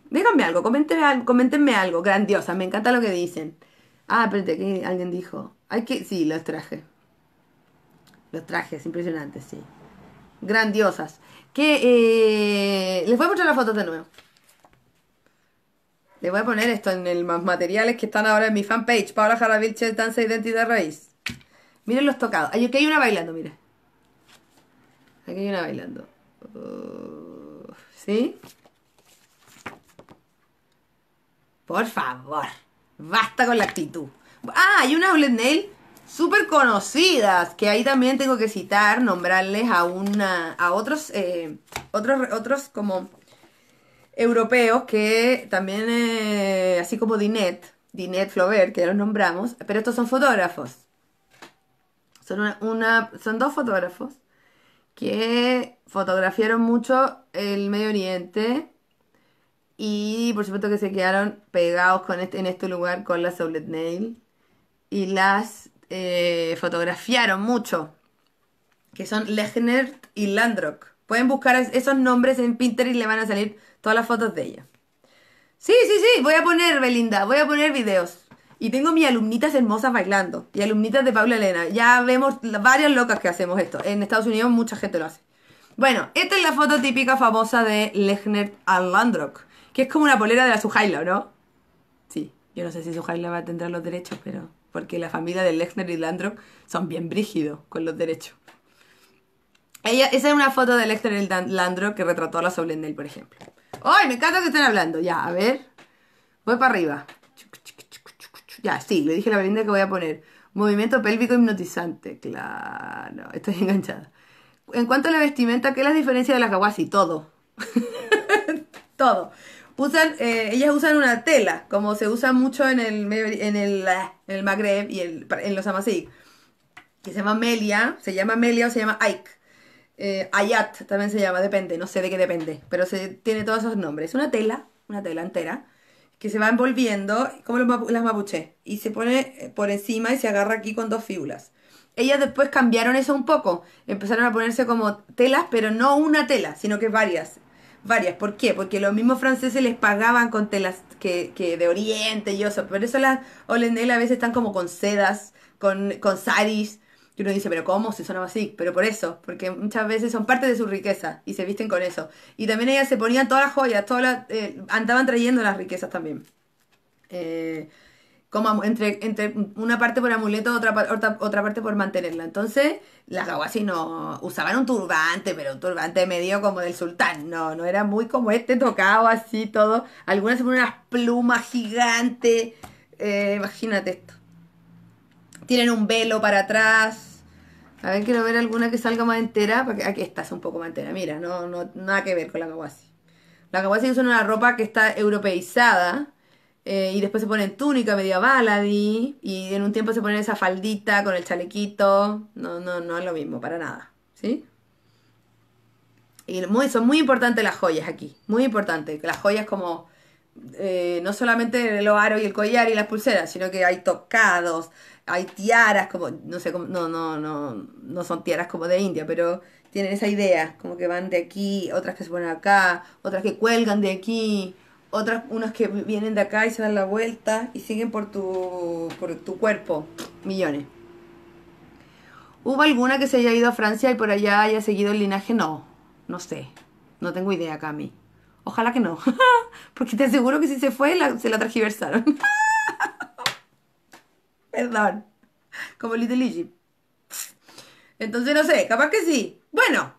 díganme algo, coméntenme, coméntenme algo, grandiosa, me encanta lo que dicen. Ah, espérate, que alguien dijo, hay que, sí, los traje. Los trajes, impresionantes, sí. Grandiosas. Que eh, les voy a mostrar las fotos de nuevo. Les voy a poner esto en los materiales que están ahora en mi fanpage. Paola Jaravilche, danza identidad raíz. Miren los tocados. Aquí hay una bailando, miren. Aquí hay una bailando. ¿Sí? Por favor. Basta con la actitud. Ah, hay una oled nail súper conocidas, que ahí también tengo que citar, nombrarles a una, a otros, eh, otros, otros como europeos que también, eh, así como Dinette, Dinette Flaubert, que ya los nombramos, pero estos son fotógrafos. Son, una, son dos fotógrafos que fotografiaron mucho el Medio Oriente y por supuesto que se quedaron pegados con este, en este lugar con la Soulet Nail y las eh, fotografiaron mucho, que son Lechner y Landrock. Pueden buscar esos nombres en Pinterest y le van a salir todas las fotos de ella. Sí, sí, sí, voy a poner, Belinda, voy a poner videos. Y tengo mis alumnitas hermosas bailando. Y alumnitas de Paula Elena. Ya vemos varias locas que hacemos esto. En Estados Unidos mucha gente lo hace. Bueno, esta es la foto típica famosa de Lechner al Landrock. Que es como una polera de la suhaila ¿no? Sí, yo no sé si Sujaila va a tener los derechos, pero porque la familia de Lechner y Landro son bien brígidos con los derechos. Ella, esa es una foto de Lechner y Landro que retrató a la Soblenel, por ejemplo. ¡Ay, me encanta que estén hablando! Ya, a ver. Voy para arriba. Ya, sí, le dije a la Belinda que voy a poner. Movimiento pélvico hipnotizante. Claro, estoy enganchada. En cuanto a la vestimenta, ¿qué es la diferencia de la y Todo. Todo. Eh, ellas usan una tela, como se usa mucho en el, ah, en el, Magreb y en los Amazigh. que se llama Melia, se llama Melia o se llama Aik. Eh, Ayat también se llama, depende, no sé de qué depende, pero se tiene todos esos nombres. Una tela, una tela entera, que se va envolviendo, como las mapuche, y se pone eh, por encima y se agarra aquí con dos fíbulas. Ellas después cambiaron eso un poco, empezaron a ponerse como telas, pero no una tela, sino que varias varias. ¿Por qué? Porque los mismos franceses les pagaban con telas que, que de Oriente y eso. Por eso las Olenel a veces están como con sedas, con, con saris. Y uno dice, pero ¿cómo? Si son así. Pero por eso, porque muchas veces son parte de su riqueza y se visten con eso. Y también ellas se ponían todas las joyas, todas eh, andaban trayendo las riquezas también. Eh, como entre, entre una parte por amuleto, otra, otra, parte por mantenerla. Entonces, las aguasí no usaban un turbante, pero un turbante medio como del sultán. No, no era muy como este tocado así todo. Algunas se unas plumas gigantes. Eh, imagínate esto. Tienen un velo para atrás. A ver, quiero ver alguna que salga más entera. Porque aquí es un poco más entera. Mira, no, no, nada que ver con la kawasi. La kawasi es una ropa que está europeizada eh, y después se ponen túnica medio baladí, Y en un tiempo se ponen esa faldita con el chalequito. No, no, no es lo mismo, para nada. ¿Sí? Y muy, son muy importantes las joyas aquí. Muy importante. Las joyas como. Eh, no solamente el aros y el collar y las pulseras, sino que hay tocados, hay tiaras, como, no sé, no, no, no, no son tiaras como de India, pero tienen esa idea, como que van de aquí, otras que se ponen acá, otras que cuelgan de aquí, otras, unas que vienen de acá y se dan la vuelta y siguen por tu, por tu cuerpo, millones. ¿Hubo alguna que se haya ido a Francia y por allá haya seguido el linaje? No, no sé, no tengo idea, Cami. Ojalá que no, porque te aseguro que si se fue se la transgiversaron. Perdón, como Little Egypt. Entonces no sé, capaz que sí. Bueno,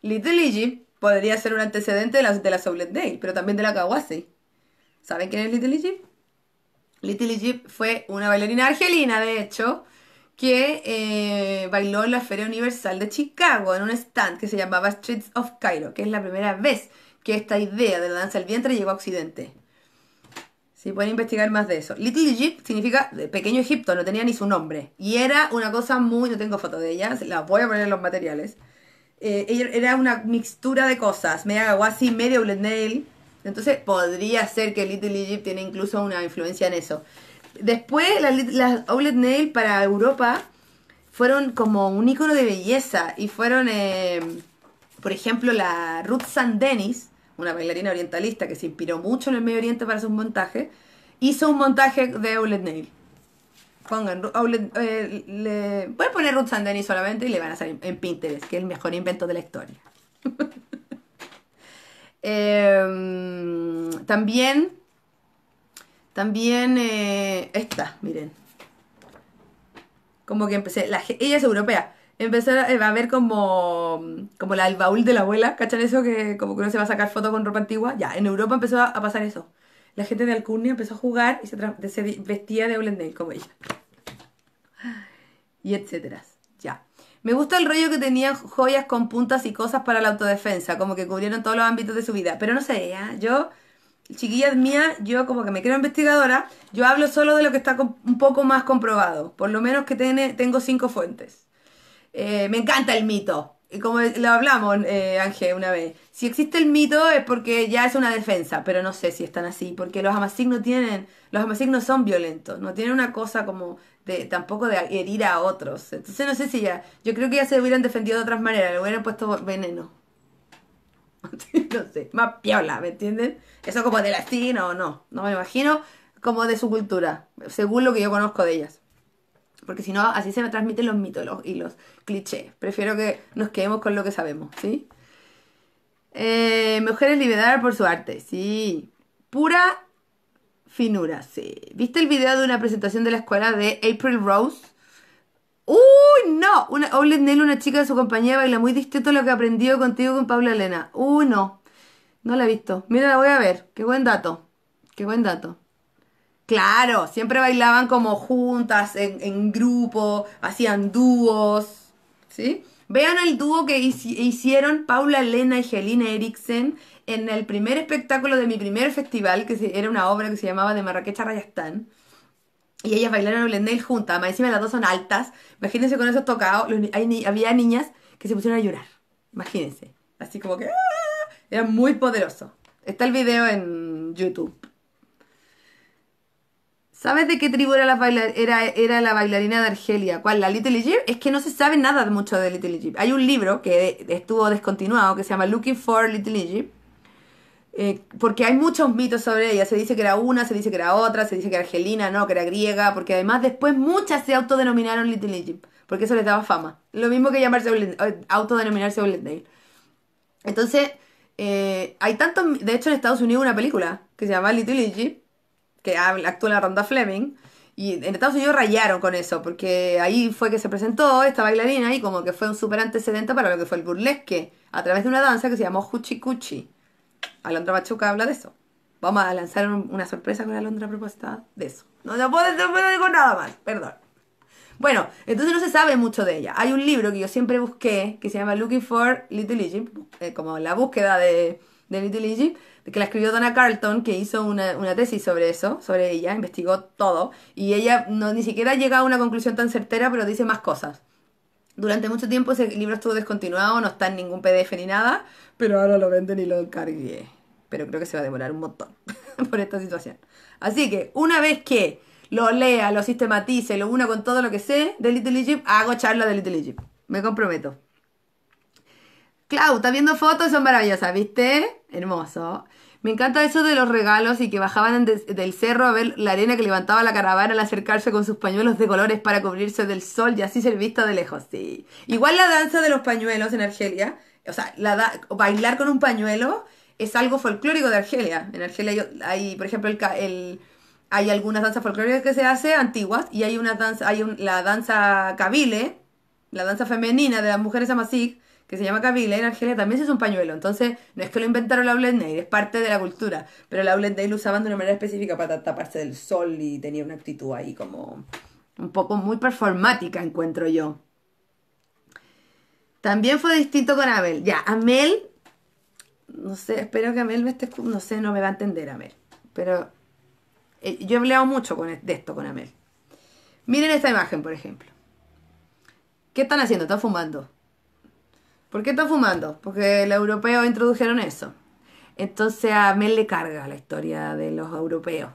Little Egypt podría ser un antecedente de la, de la pero también de la Kawase. ¿Saben quién es Little Egypt? Little Egypt fue una bailarina argelina, de hecho, que eh, bailó en la Feria Universal de Chicago en un stand que se llamaba Streets of Cairo, que es la primera vez que esta idea de la danza del vientre llegó a Occidente. Si pueden investigar más de eso. Little Egypt significa pequeño Egipto, no tenía ni su nombre. Y era una cosa muy. No tengo foto de ella, la voy a poner en los materiales. Eh, era una mixtura de cosas, media así media nail. Entonces podría ser que Little Egypt tiene incluso una influencia en eso. Después las, Owlet Nail para Europa fueron como un ícono de belleza y fueron, eh, por ejemplo, la Ruth Sandenis, una bailarina orientalista que se inspiró mucho en el Medio Oriente para su montaje hizo un montaje de Owlet Nail. Pongan, outlet, eh, pueden poner Ruth Sandenis solamente y le van a salir en Pinterest, que es el mejor invento de la historia. Em, también, también eh, esta, miren. Como que empecé, ella es europea. empezó a, eh, a ver como, como la, el baúl de la abuela, ¿cachan eso? Que como que uno se va a sacar foto con ropa antigua. Ya, en Europa empezó a, pasar eso. La gente de Alcurnia empezó a jugar y se, vestía de Olendale como ella. Y etcétera. Me gusta el rollo que tenían joyas con puntas y cosas para la autodefensa, como que cubrieron todos los ámbitos de su vida. Pero no sé, ¿eh? yo, chiquilla mía, yo como que me creo investigadora, yo hablo solo de lo que está un poco más comprobado, por lo menos que tiene, tengo cinco fuentes. Eh, me encanta el mito, como lo hablamos, eh, Ángel, una vez, si existe el mito es porque ya es una defensa, pero no sé si están así, porque los amasignos tienen, los son violentos, no tienen una cosa como de, tampoco de herir a otros. Entonces no sé si ya, yo creo que ya se hubieran defendido de otras maneras, le hubieran puesto veneno. no sé, más piola, ¿me entienden? Eso como de o no, no me imagino, como de su cultura, según lo que yo conozco de ellas porque si no, así se me transmiten los mitos y los clichés. Prefiero que nos quedemos con lo que sabemos, ¿sí? Eh, mujeres liberadas por su arte, sí. Pura finura, sí. ¿Viste el video de una presentación de la escuela de April Rose? ¡Uy, no! Una, Nell, una chica de su compañía, baila muy distinto a lo que aprendió contigo con Paula Elena. ¡Uy, no! No la he visto. Mira, la voy a ver. Qué buen dato. Qué buen dato. Claro, siempre bailaban como juntas, en, grupo, hacían dúos, ¿sí? Vean el dúo que hicieron Paula Elena y Helena Eriksen en el primer espectáculo de mi primer festival, que era una obra que se llamaba De Marrakech a Rayastán. Y ellas bailaron Blendel juntas, más encima las dos son altas. Imagínense con esos tocados, había niñas que se pusieron a llorar. Imagínense. Así como que ¡ah! era muy poderoso. Está el video en YouTube. ¿Sabes de qué tribu era la, era, era la bailarina de Argelia? ¿Cuál? ¿La Little Egypt? Es que no se sabe nada mucho de Little Egypt. Hay un libro que estuvo descontinuado que se llama Looking for Little Egypt. Eh, porque hay muchos mitos sobre ella. Se dice que era una, se dice que era otra, se dice que era argelina, no, que era griega. Porque además después muchas se autodenominaron Little Egypt. Porque eso les daba fama. Lo mismo que llamarse eh, autodenominarse Blendale. Entonces, eh, hay tantos... De hecho, en Estados Unidos una película que se llama Little Egypt que actúa en la Ronda Fleming. Y en Estados Unidos rayaron con eso, porque ahí fue que se presentó esta bailarina y como que fue un super antecedente para lo que fue el burlesque, a través de una danza que se llamó Huchi Cuchi. Alondra Machuca habla de eso. Vamos a lanzar una sorpresa con la Alondra propuesta de eso. No, no puedo, decir nada más, perdón. Bueno, entonces no se sabe mucho de ella. Hay un libro que yo siempre busqué que se llama Looking for Little Egypt, eh, como la búsqueda de, de Little Egypt, que la escribió Donna Carlton, que hizo una, una, tesis sobre eso, sobre ella, investigó todo, y ella no, ni siquiera ha llegado a una conclusión tan certera, pero dice más cosas. Durante mucho tiempo ese libro estuvo descontinuado, no está en ningún PDF ni nada, pero ahora lo venden y lo cargué. Pero creo que se va a demorar un montón por esta situación. Así que una vez que lo lea, lo sistematice, lo una con todo lo que sé de Little Egypt, hago charla de Little Egypt. Me comprometo. Clau, está viendo fotos, son maravillosas, ¿viste? Hermoso. Me encanta eso de los regalos y que bajaban del cerro a ver la arena que levantaba la caravana al acercarse con sus pañuelos de colores para cubrirse del sol y así ser vista de lejos. Sí. Igual la danza de los pañuelos en Argelia, o sea, la bailar con un pañuelo es algo folclórico de Argelia. En Argelia hay, por ejemplo, el, hay algunas danzas folclóricas que se hace antiguas y hay una danza, hay la danza kabyle, la danza femenina de las mujeres amazigh, que se llama Camila en Argelia también se usa un pañuelo. Entonces, no es que lo inventaron la Blendade, es parte de la cultura. Pero la Day lo usaban de una manera específica para taparse del sol y tenía una actitud ahí como un poco muy performática, encuentro yo. También fue distinto con Amel. Ya, Amel, no sé, espero que Amel me esté, no sé, no me va a entender Amel. Pero eh, yo he hablado mucho con, e, de esto con Amel. Miren esta imagen, por ejemplo. ¿Qué están haciendo? Están fumando. ¿Por qué están fumando? Porque los europeos introdujeron eso. Entonces a Mel le carga la historia de los europeos.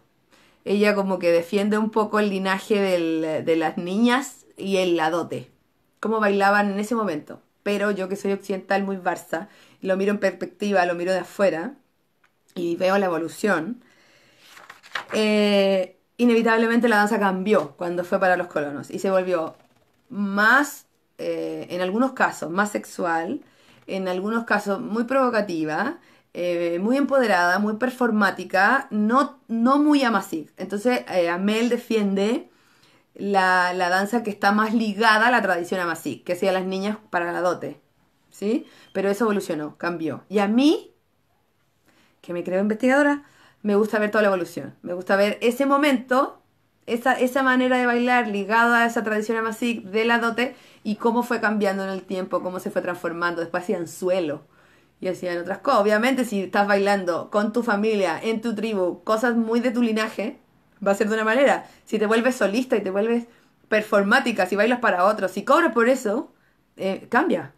Ella como que defiende un poco el linaje de las niñas y el ladote, cómo bailaban en ese momento. Pero yo que soy occidental muy barça, lo miro en perspectiva, lo miro de afuera y veo la evolución. Eh, inevitablemente la danza cambió cuando fue para los colonos y se volvió más eh, en algunos casos, más sexual, en algunos casos muy provocativa, eh, muy empoderada, muy performática, no, no muy amasic. Entonces, eh, Amel defiende la, danza que está más ligada a la tradición amasic, que hacía las niñas para la dote, ¿sí? Pero eso evolucionó, cambió. Y a mí, que me creo investigadora, me gusta ver toda la evolución. Me gusta ver ese momento esa, manera de bailar ligada a esa tradición amazigh de la dote y cómo fue cambiando en el tiempo, cómo se fue transformando. Después hacían suelo y hacían otras cosas. Obviamente, si estás bailando con tu familia, en tu tribu, cosas muy de tu linaje, va a ser de una manera. Si te vuelves solista y te vuelves performática, si bailas para otros, si cobras por eso, eh, cambia.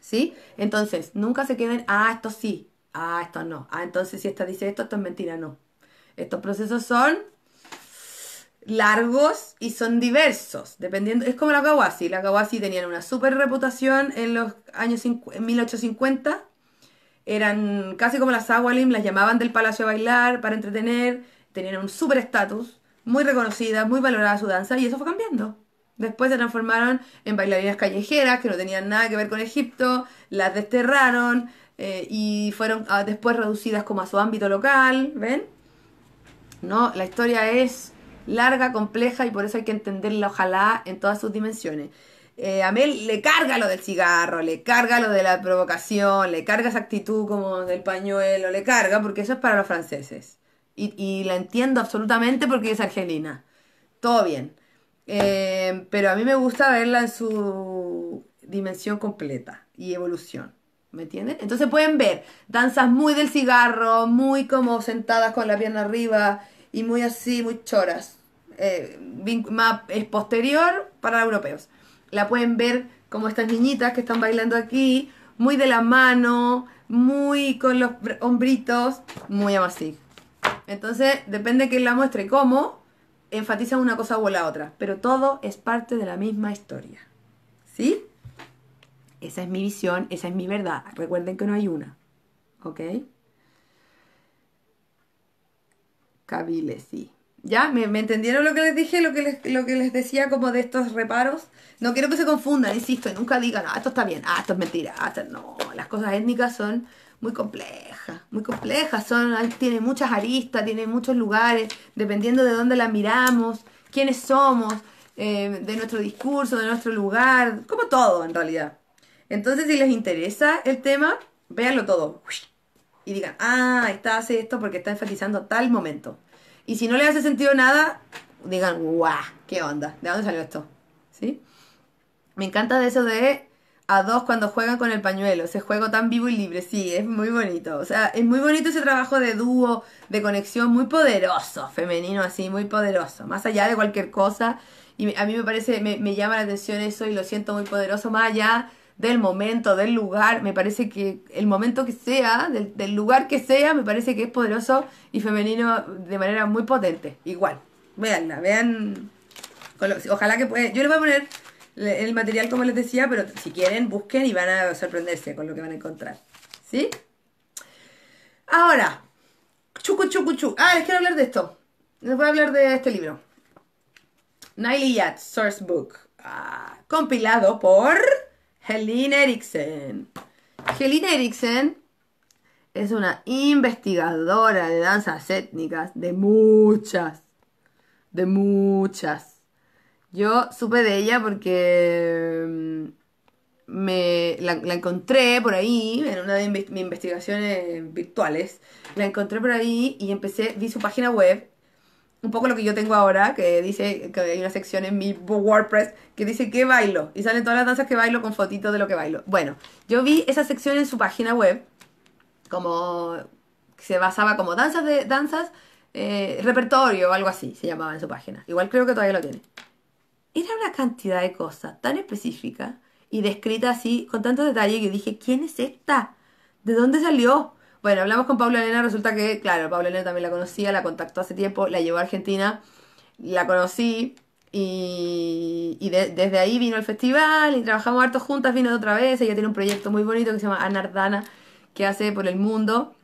¿Sí? Entonces, nunca se queden, ah, esto sí, ah, esto no, ah, entonces si esta dice esto, esto es mentira, no. Estos procesos son largos y son diversos, dependiendo, es como la Kawasi, la Kawasi tenían una super reputación en los años en 1850, eran casi como las Agualim, las llamaban del palacio a bailar, para entretener, tenían un super estatus, muy reconocida, muy valorada su danza y eso fue cambiando. Después se transformaron en bailarinas callejeras que no tenían nada que ver con Egipto, las desterraron eh, y fueron ah, después reducidas como a su ámbito local, ¿ven? No, la historia es larga, compleja y por eso hay que entenderla, ojalá, en todas sus dimensiones. Eh, a Mel le carga lo del cigarro, le carga lo de la provocación, le carga esa actitud como del pañuelo, le carga porque eso es para los franceses. Y, la entiendo absolutamente porque es argelina. Todo bien. Eh, pero a mí me gusta verla en su dimensión completa y evolución. ¿Me entienden? Entonces pueden ver danzas muy del cigarro, muy como sentadas con la pierna arriba, y muy así, muy choras. Eh, es posterior para europeos. La pueden ver como estas niñitas que están bailando aquí, muy de la mano, muy con los hombritos, muy así Entonces, depende que la muestre cómo, enfatizan una cosa o la otra, pero todo es parte de la misma historia. ¿Sí? Esa es mi visión, esa es mi verdad. Recuerden que no hay una. ¿Ok? Cabile, sí. ¿Ya? ¿Me, entendieron lo que les dije? Lo que les, lo que les decía como de estos reparos. No quiero que se confundan, insisto, y nunca digan, ah, esto está bien, ah, esto es mentira, ah, no. Las cosas étnicas son muy complejas, muy complejas, son, tienen muchas aristas, tienen muchos lugares, dependiendo de dónde las miramos, quiénes somos, eh, de nuestro discurso, de nuestro lugar, como todo en realidad. Entonces, si les interesa el tema, véanlo todo y digan, ah, está hace esto porque está enfatizando tal momento. Y si no le hace sentido nada, digan, guau, qué onda, ¿de dónde salió esto? ¿Sí? Me encanta de eso de a dos cuando juegan con el pañuelo, ese juego tan vivo y libre, sí, es muy bonito. O sea, es muy bonito ese trabajo de dúo, de conexión, muy poderoso, femenino así, muy poderoso, más allá de cualquier cosa. Y a mí me parece, me, me llama la atención eso y lo siento muy poderoso, más allá del momento, del lugar, me parece que el momento que sea, del, lugar que sea, me parece que es poderoso y femenino de manera muy potente. Igual, veanla, vean. Ojalá que puedan Yo les voy a poner el material como les decía, pero si quieren, busquen y van a sorprenderse con lo que van a encontrar. ¿Sí? Ahora, chucu chucu chu. Ah, les quiero hablar de esto. Les voy a hablar de este libro. Nile Sourcebook, Source Book. Ah, compilado por Helene Eriksen. Helene Eriksen es una investigadora de danzas étnicas, de muchas, de muchas. Yo supe de ella porque mm, me, la, la encontré por ahí, en una de mis investigaciones virtuales, la encontré por ahí y empecé, vi su página web un poco lo que yo tengo ahora, que dice que hay una sección en mi WordPress que dice que bailo y salen todas las danzas que bailo con fotitos de lo que bailo. Bueno, yo vi esa sección en su página web, como se basaba como danzas de danzas, eh, repertorio o algo así se llamaba en su página. Igual creo que todavía lo tiene. Era una cantidad de cosas tan específica y descrita así con tanto detalle que dije, ¿quién es esta? ¿De dónde salió? Bueno, hablamos con Paula Elena, resulta que, claro, Paula Elena también la conocía, la contactó hace tiempo, la llevó a Argentina, la conocí y, desde ahí vino al festival y trabajamos harto juntas, vino de otra vez, ella tiene un proyecto muy bonito que se llama Anardana, que hace por el mundo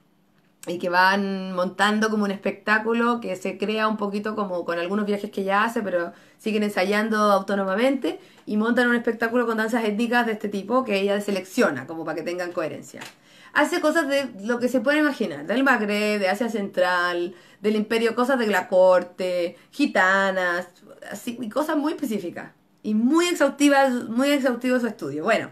y que van montando como un espectáculo que se crea un poquito como con algunos viajes que ella hace, pero siguen ensayando autónomamente y montan un espectáculo con danzas étnicas de este tipo que ella selecciona como para que tengan coherencia hace cosas de lo que se puede imaginar, del Magreb, de Asia Central, del imperio, cosas de la corte, gitanas, así, cosas muy específicas y muy exhaustivas, muy exhaustivo su estudio. Bueno,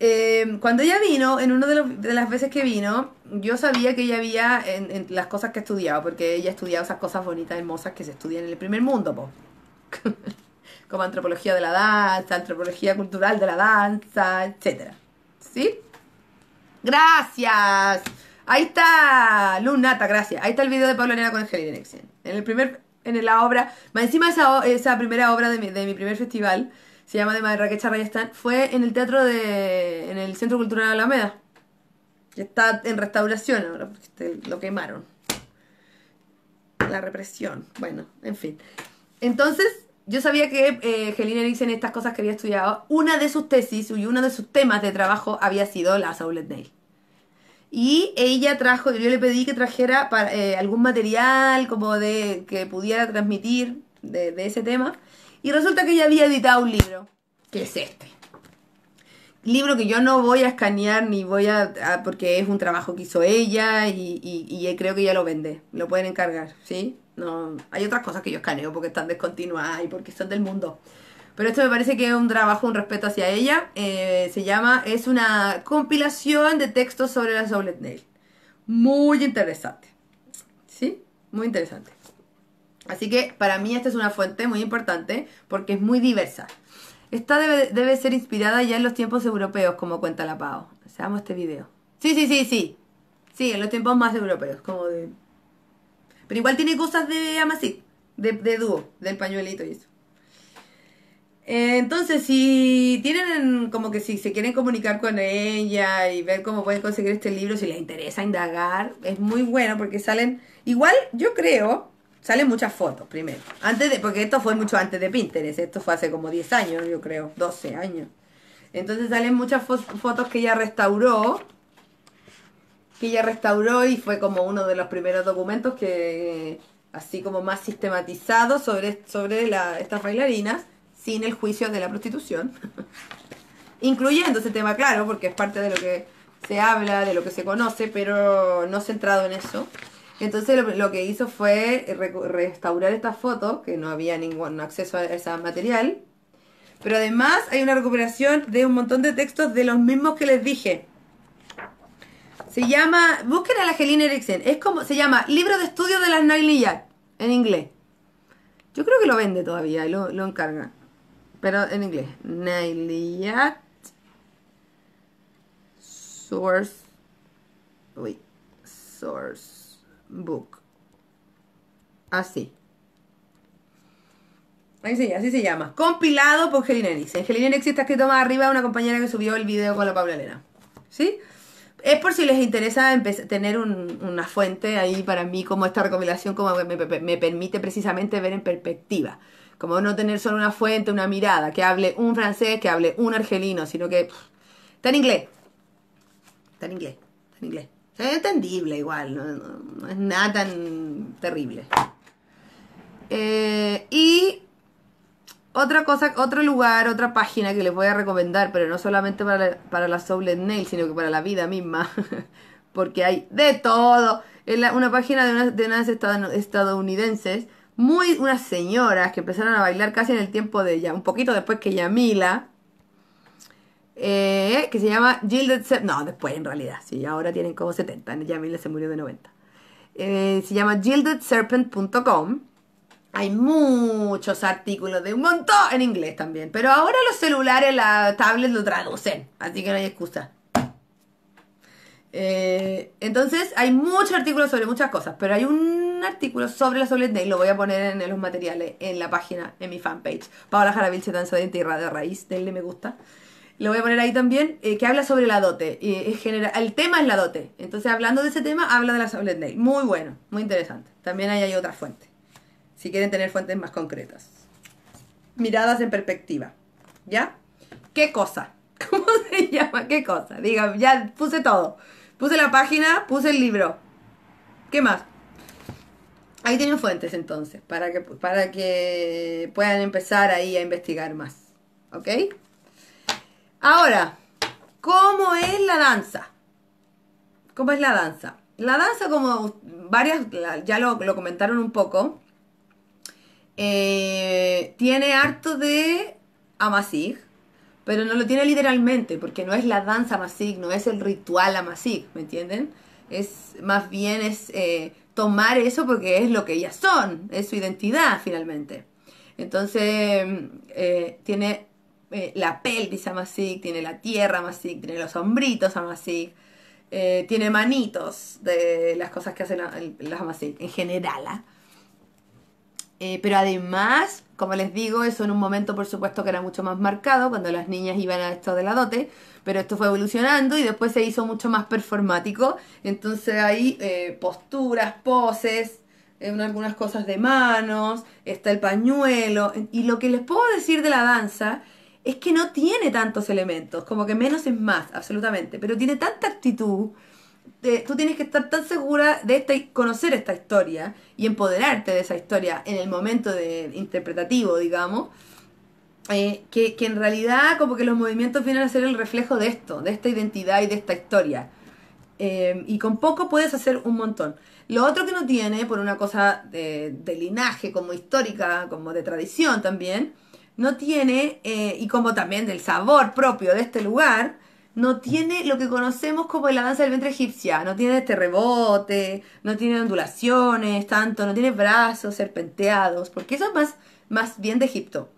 eh, cuando ella vino, en una de, de, las veces que vino, yo sabía que ella había en, las cosas que estudiaba, porque ella estudiaba esas cosas bonitas, hermosas que se estudian en el primer mundo, como antropología de la danza, antropología cultural de la danza, etcétera, ¿sí? Gracias. Ahí está, Lunata, gracias. Ahí está el video de Pablo Nera con Angelina En el primer, en la obra, más encima esa, esa primera obra de mi, primer festival, se llama de Madre a Rayastán, fue en el teatro de, en el Centro Cultural de Alameda. Que está en restauración ahora, porque este, lo quemaron. La represión, bueno, en fin. Entonces, yo sabía que eh, Helene en estas cosas que había estudiado, una de sus tesis y uno de sus temas de trabajo había sido la Soulet Day. Y ella trajo, yo le pedí que trajera eh, algún material como de que pudiera transmitir de, ese tema. Y resulta que ella había editado un libro, que es este libro que yo no voy a escanear ni voy a, porque es un trabajo que hizo ella y, creo que ya lo vende, lo pueden encargar, ¿sí? No, hay otras cosas que yo escaneo porque están descontinuadas y porque son del mundo. Pero esto me parece que es un trabajo, un respeto hacia ella. Eh, se llama, es una compilación de textos sobre la soulet Nail. Muy interesante. ¿Sí? Muy interesante. Así que para mí esta es una fuente muy importante porque es muy diversa. Esta debe, ser inspirada ya en los tiempos europeos, como cuenta la Pau. Seamos este video. Sí, sí, sí, sí. Sí, en los tiempos más europeos, como de pero igual tiene cosas de Amasí, de, dúo, del pañuelito y eso. Entonces, si tienen como que si se quieren comunicar con ella y ver cómo pueden conseguir este libro, si les interesa indagar, es muy bueno porque salen, igual yo creo, salen muchas fotos primero. Antes de, porque esto fue mucho antes de Pinterest, esto fue hace como 10 años, yo creo, 12 años. Entonces salen muchas fotos que ella restauró que ella restauró y fue como uno de los primeros documentos que así como más sistematizado sobre, sobre estas bailarinas sin el juicio de la prostitución, incluyendo ese tema, claro, porque es parte de lo que se habla, de lo que se conoce, pero no centrado en eso. Entonces lo, que hizo fue restaurar esta foto, que no había ningún acceso a ese material, pero además hay una recuperación de un montón de textos de los mismos que les dije. Se llama, busquen a la Helene Eriksen, es como, se llama Libro de Estudio de las nailyat en inglés. Yo creo que lo vende todavía, lo, lo encarga. Pero en inglés. nailyat Source. Uy, source Book. Así. Así, así se llama. Compilado por Helen Eriksen. Helen Eriksen está escrito más arriba una compañera que subió el video con la Paula Elena. ¿Sí? es por si les interesa tener una fuente ahí para mí, como esta recopilación como me, me, permite precisamente ver en perspectiva. Como no tener solo una fuente, una mirada, que hable un francés, que hable un argelino, sino que está en inglés. Está en inglés, está en inglés. es entendible igual, no, es nada tan terrible. Eh, y otra cosa, otro lugar, otra página que les voy a recomendar, pero no solamente para la, para Nail, sino que para la vida misma, porque hay de todo. Es una página de, de unas estadounidenses, muy unas señoras que empezaron a bailar casi en el tiempo de ella, un poquito después que Yamila, eh, que se llama Gilded Serpent, no, después en realidad, sí, ahora tienen como 70, Yamila se murió de 90. Eh, se llama gildedserpent.com hay muchos artículos de un montón en inglés también. Pero ahora los celulares, las tablets lo traducen. Así que no hay excusa. Eh, entonces hay muchos artículos sobre muchas cosas, pero hay un artículo sobre la Soblet Day, lo voy a poner en los materiales, en la página, en mi fanpage, Paola Jaravilche, se y de Raíz, le me gusta. Lo voy a poner ahí también, eh, que habla sobre la dote. el tema es la dote. Entonces, hablando de ese tema, habla de la Soblet Day. Muy bueno, muy interesante. También ahí hay otra fuente si quieren tener fuentes más concretas. Miradas en perspectiva. ¿Ya? ¿Qué cosa? ¿Cómo se llama? ¿Qué cosa? Diga, ya puse todo. Puse la página, puse el libro. ¿Qué más? Ahí tienen fuentes entonces, para que, para que puedan empezar ahí a investigar más. ¿Ok? Ahora, ¿cómo es la danza? ¿Cómo es la danza? La danza, como varias, ya lo, lo comentaron un poco, eh, tiene harto de amasig, pero no lo tiene literalmente, porque no es la danza amasig, no es el ritual amasig, ¿me entienden? Es más bien es eh, tomar eso porque es lo que ellas son, es su identidad finalmente. Entonces, eh, tiene la pelvis amasig, tiene la tierra amasig, tiene los hombritos amasig, tiene manitos de las cosas que hacen las amasig en general. ¿ah? Eh, pero además, como les digo, eso en un momento por supuesto que era mucho más marcado, cuando las niñas iban a esto de la dote, pero esto fue evolucionando y después se hizo mucho más performático. Entonces hay eh, posturas, poses, eh, algunas cosas de manos, está el pañuelo. Y lo que les puedo decir de la danza es que no tiene tantos elementos, como que menos es más, absolutamente, pero tiene tanta actitud tú tienes que estar tan segura de esta, conocer esta historia y empoderarte de esa historia en el momento de, interpretativo, digamos, eh, que, en realidad como que los movimientos vienen a ser el reflejo de esto, de esta identidad y de esta historia. Eh, y con poco puedes hacer un montón. Lo otro que no tiene, por una cosa de, linaje, como histórica, como de tradición también, no tiene, eh, y como también del sabor propio de este lugar, no tiene lo que conocemos como la danza del vientre egipcia. No tiene este rebote, no tiene ondulaciones tanto, no tiene brazos serpenteados, porque eso es más, más bien de Egipto.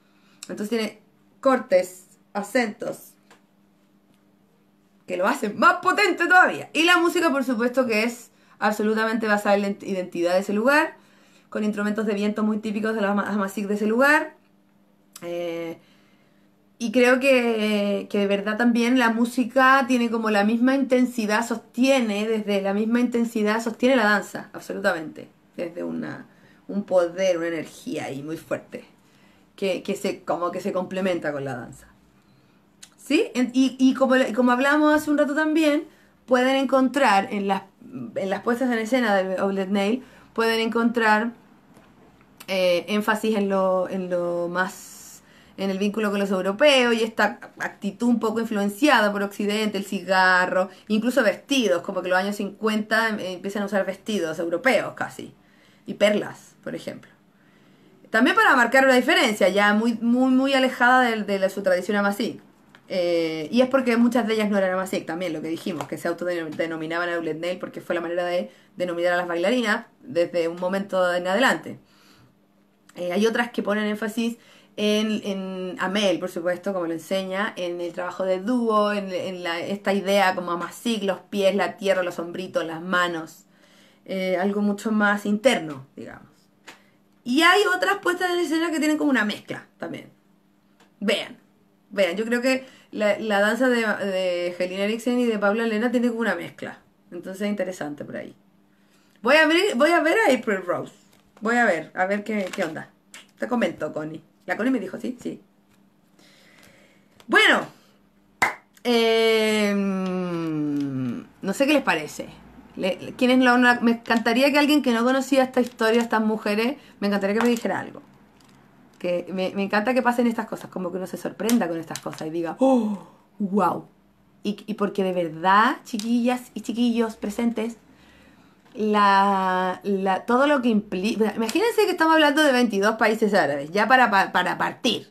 Entonces tiene cortes, acentos, que lo hacen más potente todavía. Y la música, por supuesto, que es absolutamente basada en la identidad de ese lugar, con instrumentos de viento muy típicos de la de ese lugar. Eh, y creo que, de verdad también la música tiene como la misma intensidad, sostiene, desde la misma intensidad sostiene la danza, absolutamente. Desde una, un poder, una energía ahí muy fuerte, que, que se, como que se complementa con la danza. ¿Sí? Y, y como, como hablamos hace un rato también, pueden encontrar en las, en las puestas en escena de Oblet Nail, pueden encontrar eh, énfasis en lo, en lo más en el vínculo con los europeos y esta actitud un poco influenciada por Occidente, el cigarro, incluso vestidos, como que los años 50 em, empiezan a usar vestidos europeos casi, y perlas, por ejemplo. También para marcar una diferencia, ya muy, muy, muy alejada de, su tradición amazí. Eh, y es porque muchas de ellas no eran amazí, también lo que dijimos, que se autodenominaban a nail porque fue la manera de denominar a las bailarinas desde un momento en adelante. Eh, hay otras que ponen énfasis en, Amel, por supuesto, como lo enseña, en el trabajo de dúo, en, esta idea como más los pies, la tierra, los hombritos, las manos, eh, algo mucho más interno, digamos. Y hay otras puestas de escena que tienen como una mezcla también. Vean, vean, yo creo que la, danza de, de Helena Eriksen y de Pablo Elena tiene como una mezcla. Entonces es interesante por ahí. Voy a ver, voy a ver a April Rose. Voy a ver, a ver qué, qué onda. Te comento, Connie. La Connie me dijo, sí, sí. Bueno, em, no sé qué les parece. Me encantaría que alguien que no conocía esta historia, estas mujeres, me encantaría que me dijera algo. Que me, encanta que pasen estas cosas, como que uno se sorprenda con estas cosas y diga, ¡oh! ¡Wow! Y, y porque de verdad, chiquillas y chiquillos presentes, todo lo que implica... Imagínense que estamos hablando de 22 países árabes, ya para, partir.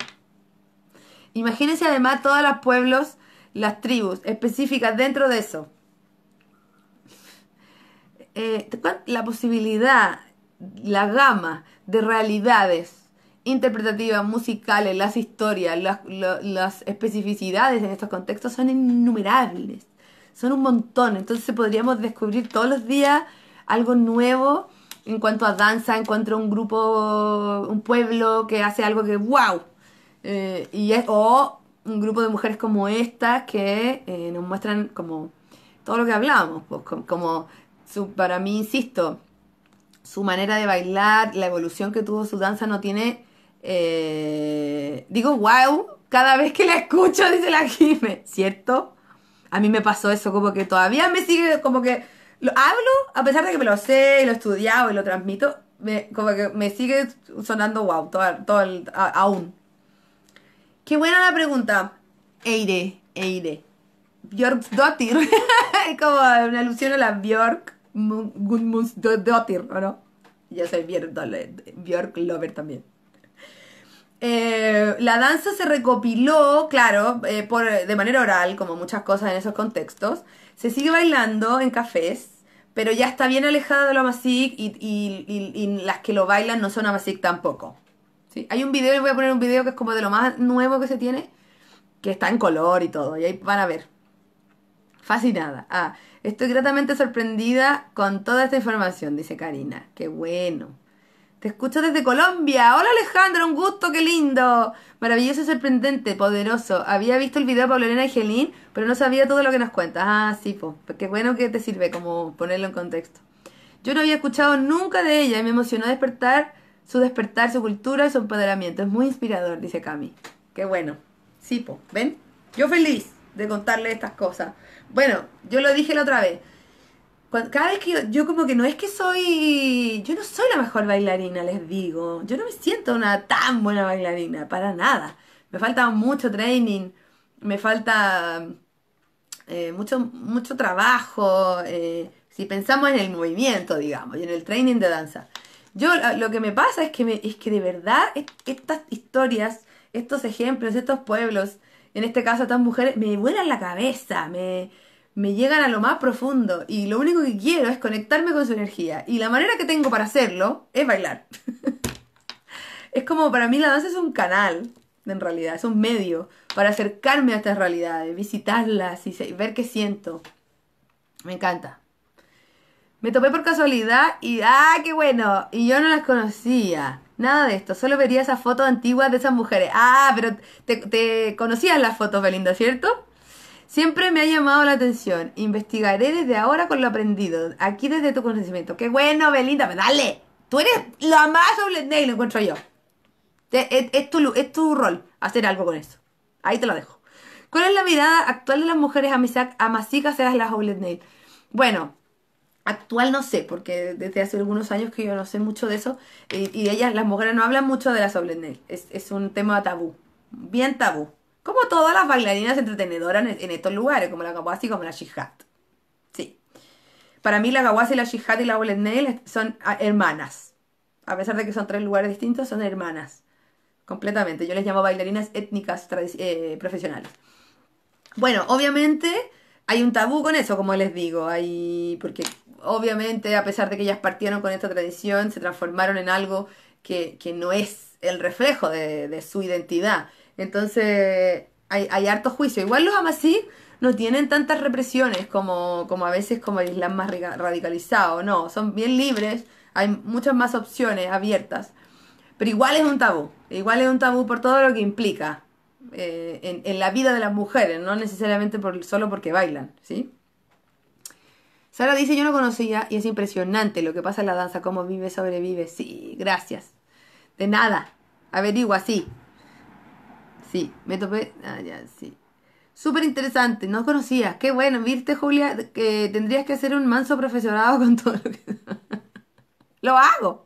Imagínense además todos los pueblos, las tribus específicas dentro de eso. Eh, la posibilidad, la gama de realidades interpretativas, musicales, las historias, las, las especificidades en estos contextos son innumerables, son un montón, entonces podríamos descubrir todos los días algo nuevo en cuanto a danza, encuentro un grupo, un pueblo que hace algo que wow. Eh, y es, o un grupo de mujeres como estas que eh, nos muestran como todo lo que hablábamos, pues, como, su, para mí, insisto, su manera de bailar, la evolución que tuvo su danza no tiene, eh, digo wow, cada vez que la escucho, dice la Jime, ¿cierto? A mí me pasó eso, como que todavía me sigue, como que lo hablo, a pesar de que me lo sé, lo he estudiado y lo transmito, como que me sigue sonando wow, todo, todo aún. Qué buena la pregunta. Eire, Eire. Dottir. es como una alusión a la Björk Dottir, ¿o no? Yo soy Björk, Björk Lover también. Eh, la danza se recopiló, claro, eh, por, de manera oral, como muchas cosas en esos contextos, se sigue bailando en cafés, pero ya está bien alejada de lo Amasic y, y, las que lo bailan no son Amasic tampoco. Hay un video, les voy a poner un video que es como de lo más nuevo que se tiene, que está en color y todo, y ahí van a ver. Fascinada. Ah, estoy gratamente sorprendida con toda esta información, dice Karina. Qué bueno. Te escucho desde Colombia. Hola Alejandra, un gusto, qué lindo. Maravilloso, sorprendente, poderoso. Había visto el video de Pablo Elena y Gelín, pero no sabía todo lo que nos cuentas. Ah, Sipo, pues Qué bueno que te sirve como ponerlo en contexto. Yo no había escuchado nunca de ella y me emocionó despertar su despertar, su cultura y su empoderamiento. Es muy inspirador, dice Cami. Qué bueno. Sipo, ¿Ven? Yo feliz de contarle estas cosas. Bueno, yo lo dije la otra vez cada vez que yo, como que no es que soy, yo no soy la mejor bailarina, les digo, yo no me siento una tan buena bailarina, para nada. Me falta mucho training, me falta eh, mucho, mucho trabajo, eh, si pensamos en el movimiento, digamos, y en el training de danza. Yo ah, lo que me pasa es que, me, es que de verdad estas historias, estos ejemplos, estos pueblos, en este caso estas mujeres, me vuelan la cabeza, me, me llegan a lo más profundo y lo único que quiero es conectarme con su energía. Y la manera que tengo para hacerlo es bailar. es como para mí la danza es un canal, en realidad, es un medio para acercarme a estas realidades, visitarlas y ver qué siento. Me encanta. Me topé por casualidad y ¡ah, qué bueno! Y yo no las conocía. Nada de esto, solo vería esas fotos antiguas de esas mujeres. Ah, pero te, te conocías las fotos, Belinda, ¿cierto? Siempre me ha llamado la atención. Investigaré desde ahora con lo aprendido. Aquí desde tu conocimiento. Qué bueno, Belinda. dale. Tú eres la más obletnail, lo encuentro yo. E, es, tu, rol hacer algo con eso. Ahí te lo dejo. ¿Cuál es la mirada actual de las mujeres amasicas a las Oblet Nail? Bueno, actual no sé, porque desde hace algunos años que yo no sé mucho de eso. Y, ellas, las mujeres, no hablan mucho de las Oblet Nail. es un tema tabú. Bien tabú. Como todas las bailarinas entretenedoras en estos lugares, como la Gawassi, y como la Shihat. Sí. Para mí la Gawassi, la Shihat y la Bullet son ah, hermanas. A pesar de que son tres lugares distintos, son hermanas. Completamente. Yo les llamo bailarinas étnicas eh, profesionales. Bueno, obviamente hay un tabú con eso, como les digo. Hay... Porque obviamente, a pesar de que ellas partieron con esta tradición, se transformaron en algo que, no es el reflejo de, de su identidad entonces, hay, harto juicio. Igual los amasí no tienen tantas represiones como, a veces como el Islam más radicalizado, no, son bien libres, hay muchas más opciones abiertas, pero igual es un tabú, igual es un tabú por todo lo que implica eh, en, la vida de las mujeres, no necesariamente por, solo porque bailan, ¿sí? Sara dice, yo no conocía y es impresionante lo que pasa en la danza, cómo vive, sobrevive, sí, gracias, de nada, averigua, sí, Sí, me topé. Ah, ya, sí. Súper interesante, no conocía. Qué bueno, viste, Julia, que tendrías que hacer un manso profesorado con todo lo que. lo hago.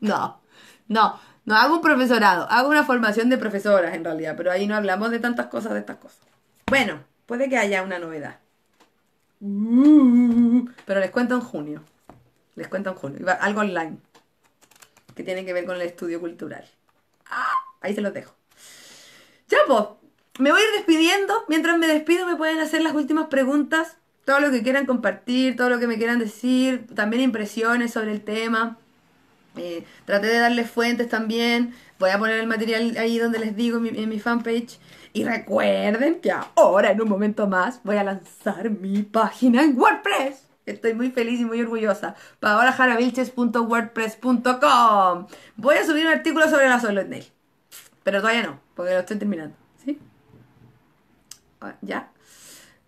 No, no, no hago un profesorado, hago una formación de profesoras en realidad, pero ahí no hablamos de tantas cosas, de estas cosas. Bueno, puede que haya una novedad. Pero les cuento en junio. Les cuento en junio. Algo online. Que tiene que ver con el estudio cultural. Ah, ahí se los dejo. Chapo, me voy a ir despidiendo. Mientras me despido, me pueden hacer las últimas preguntas. Todo lo que quieran compartir, todo lo que me quieran decir, también impresiones sobre el tema. Eh, traté de darles fuentes también. Voy a poner el material ahí donde les digo en mi, fanpage. Y recuerden que ahora, en un momento más, voy a lanzar mi página en WordPress. Estoy muy feliz y muy orgullosa. paolajaravilches.wordpress.com Voy a subir un artículo sobre la Solo pero todavía no, porque lo estoy terminando. ¿Sí? Ah, ¿Ya?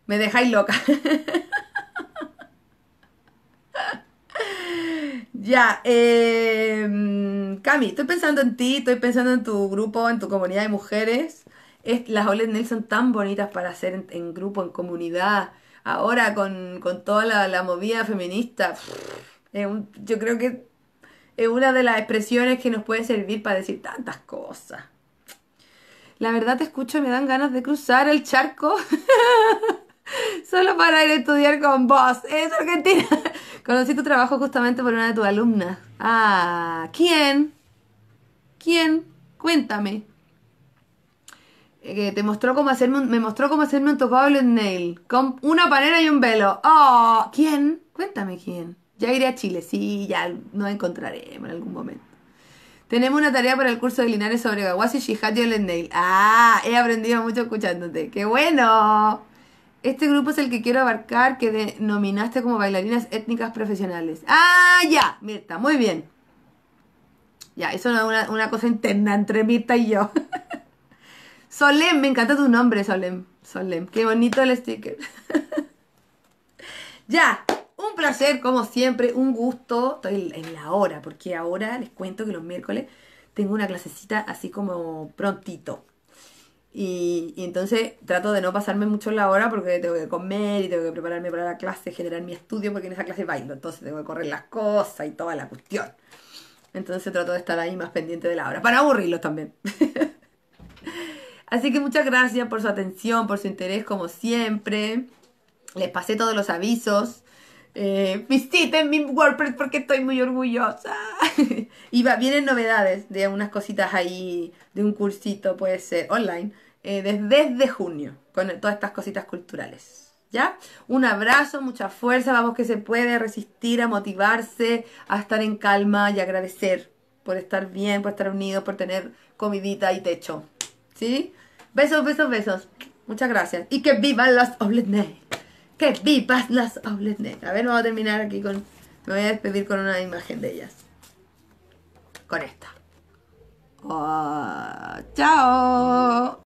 Me dejáis loca. ya, em, Cami, estoy pensando en ti, estoy pensando en tu grupo, en tu comunidad de mujeres. Es, las Olet son tan bonitas para hacer en, grupo, en comunidad. Ahora con, toda la, movida feminista, yo creo que es una de las expresiones que nos puede servir para decir tantas cosas. La verdad te escucho y me dan ganas de cruzar el charco. Solo para ir a estudiar con vos. Es Argentina. Conocí tu trabajo justamente por una de tus alumnas. Ah, ¿quién? ¿Quién? Cuéntame. Eh, te mostró cómo hacerme un, me mostró cómo hacerme un nail. Con una panera y un velo. Oh, ¿quién? Cuéntame quién. Ya iré a Chile, sí, ya nos encontraremos en algún momento. Tenemos una tarea para el curso de Linares sobre Gawasi, y Olendale. Ah, he aprendido mucho escuchándote. ¡Qué bueno! Este grupo es el que quiero abarcar, que denominaste como bailarinas étnicas profesionales. ¡Ah, ya! Mirta, muy bien. Ya, eso no es una, una cosa interna entre Mirta y yo. Solem, me encanta tu nombre, Solem. Solem, qué bonito el sticker. ya, un placer, como siempre, un gusto. Estoy en la hora, porque ahora les cuento que los miércoles tengo una clasecita así como prontito. Y, entonces trato de no pasarme mucho en la hora porque tengo que comer y tengo que prepararme para la clase, generar mi estudio, porque en esa clase bailo, entonces tengo que correr las cosas y toda la cuestión. Entonces trato de estar ahí más pendiente de la hora, para aburrirlos también. Así que muchas gracias por su atención, por su interés, como siempre. Les pasé todos los avisos. Eh, visiten mi WordPress porque estoy muy orgullosa. y va, vienen novedades de unas cositas ahí, de un cursito, puede ser online, eh, desde, desde junio, con todas estas cositas culturales. ¿Ya? Un abrazo, mucha fuerza, vamos que se puede resistir, a motivarse, a estar en calma y agradecer por estar bien, por estar unidos, por tener comidita y techo. ¿Sí? Besos, besos, besos. Muchas gracias. Y que vivan las Oblet que pipas las Outlet A ver, vamos a terminar aquí con... Me voy a despedir con una imagen de ellas. Con esta. Oh, ¡Chao!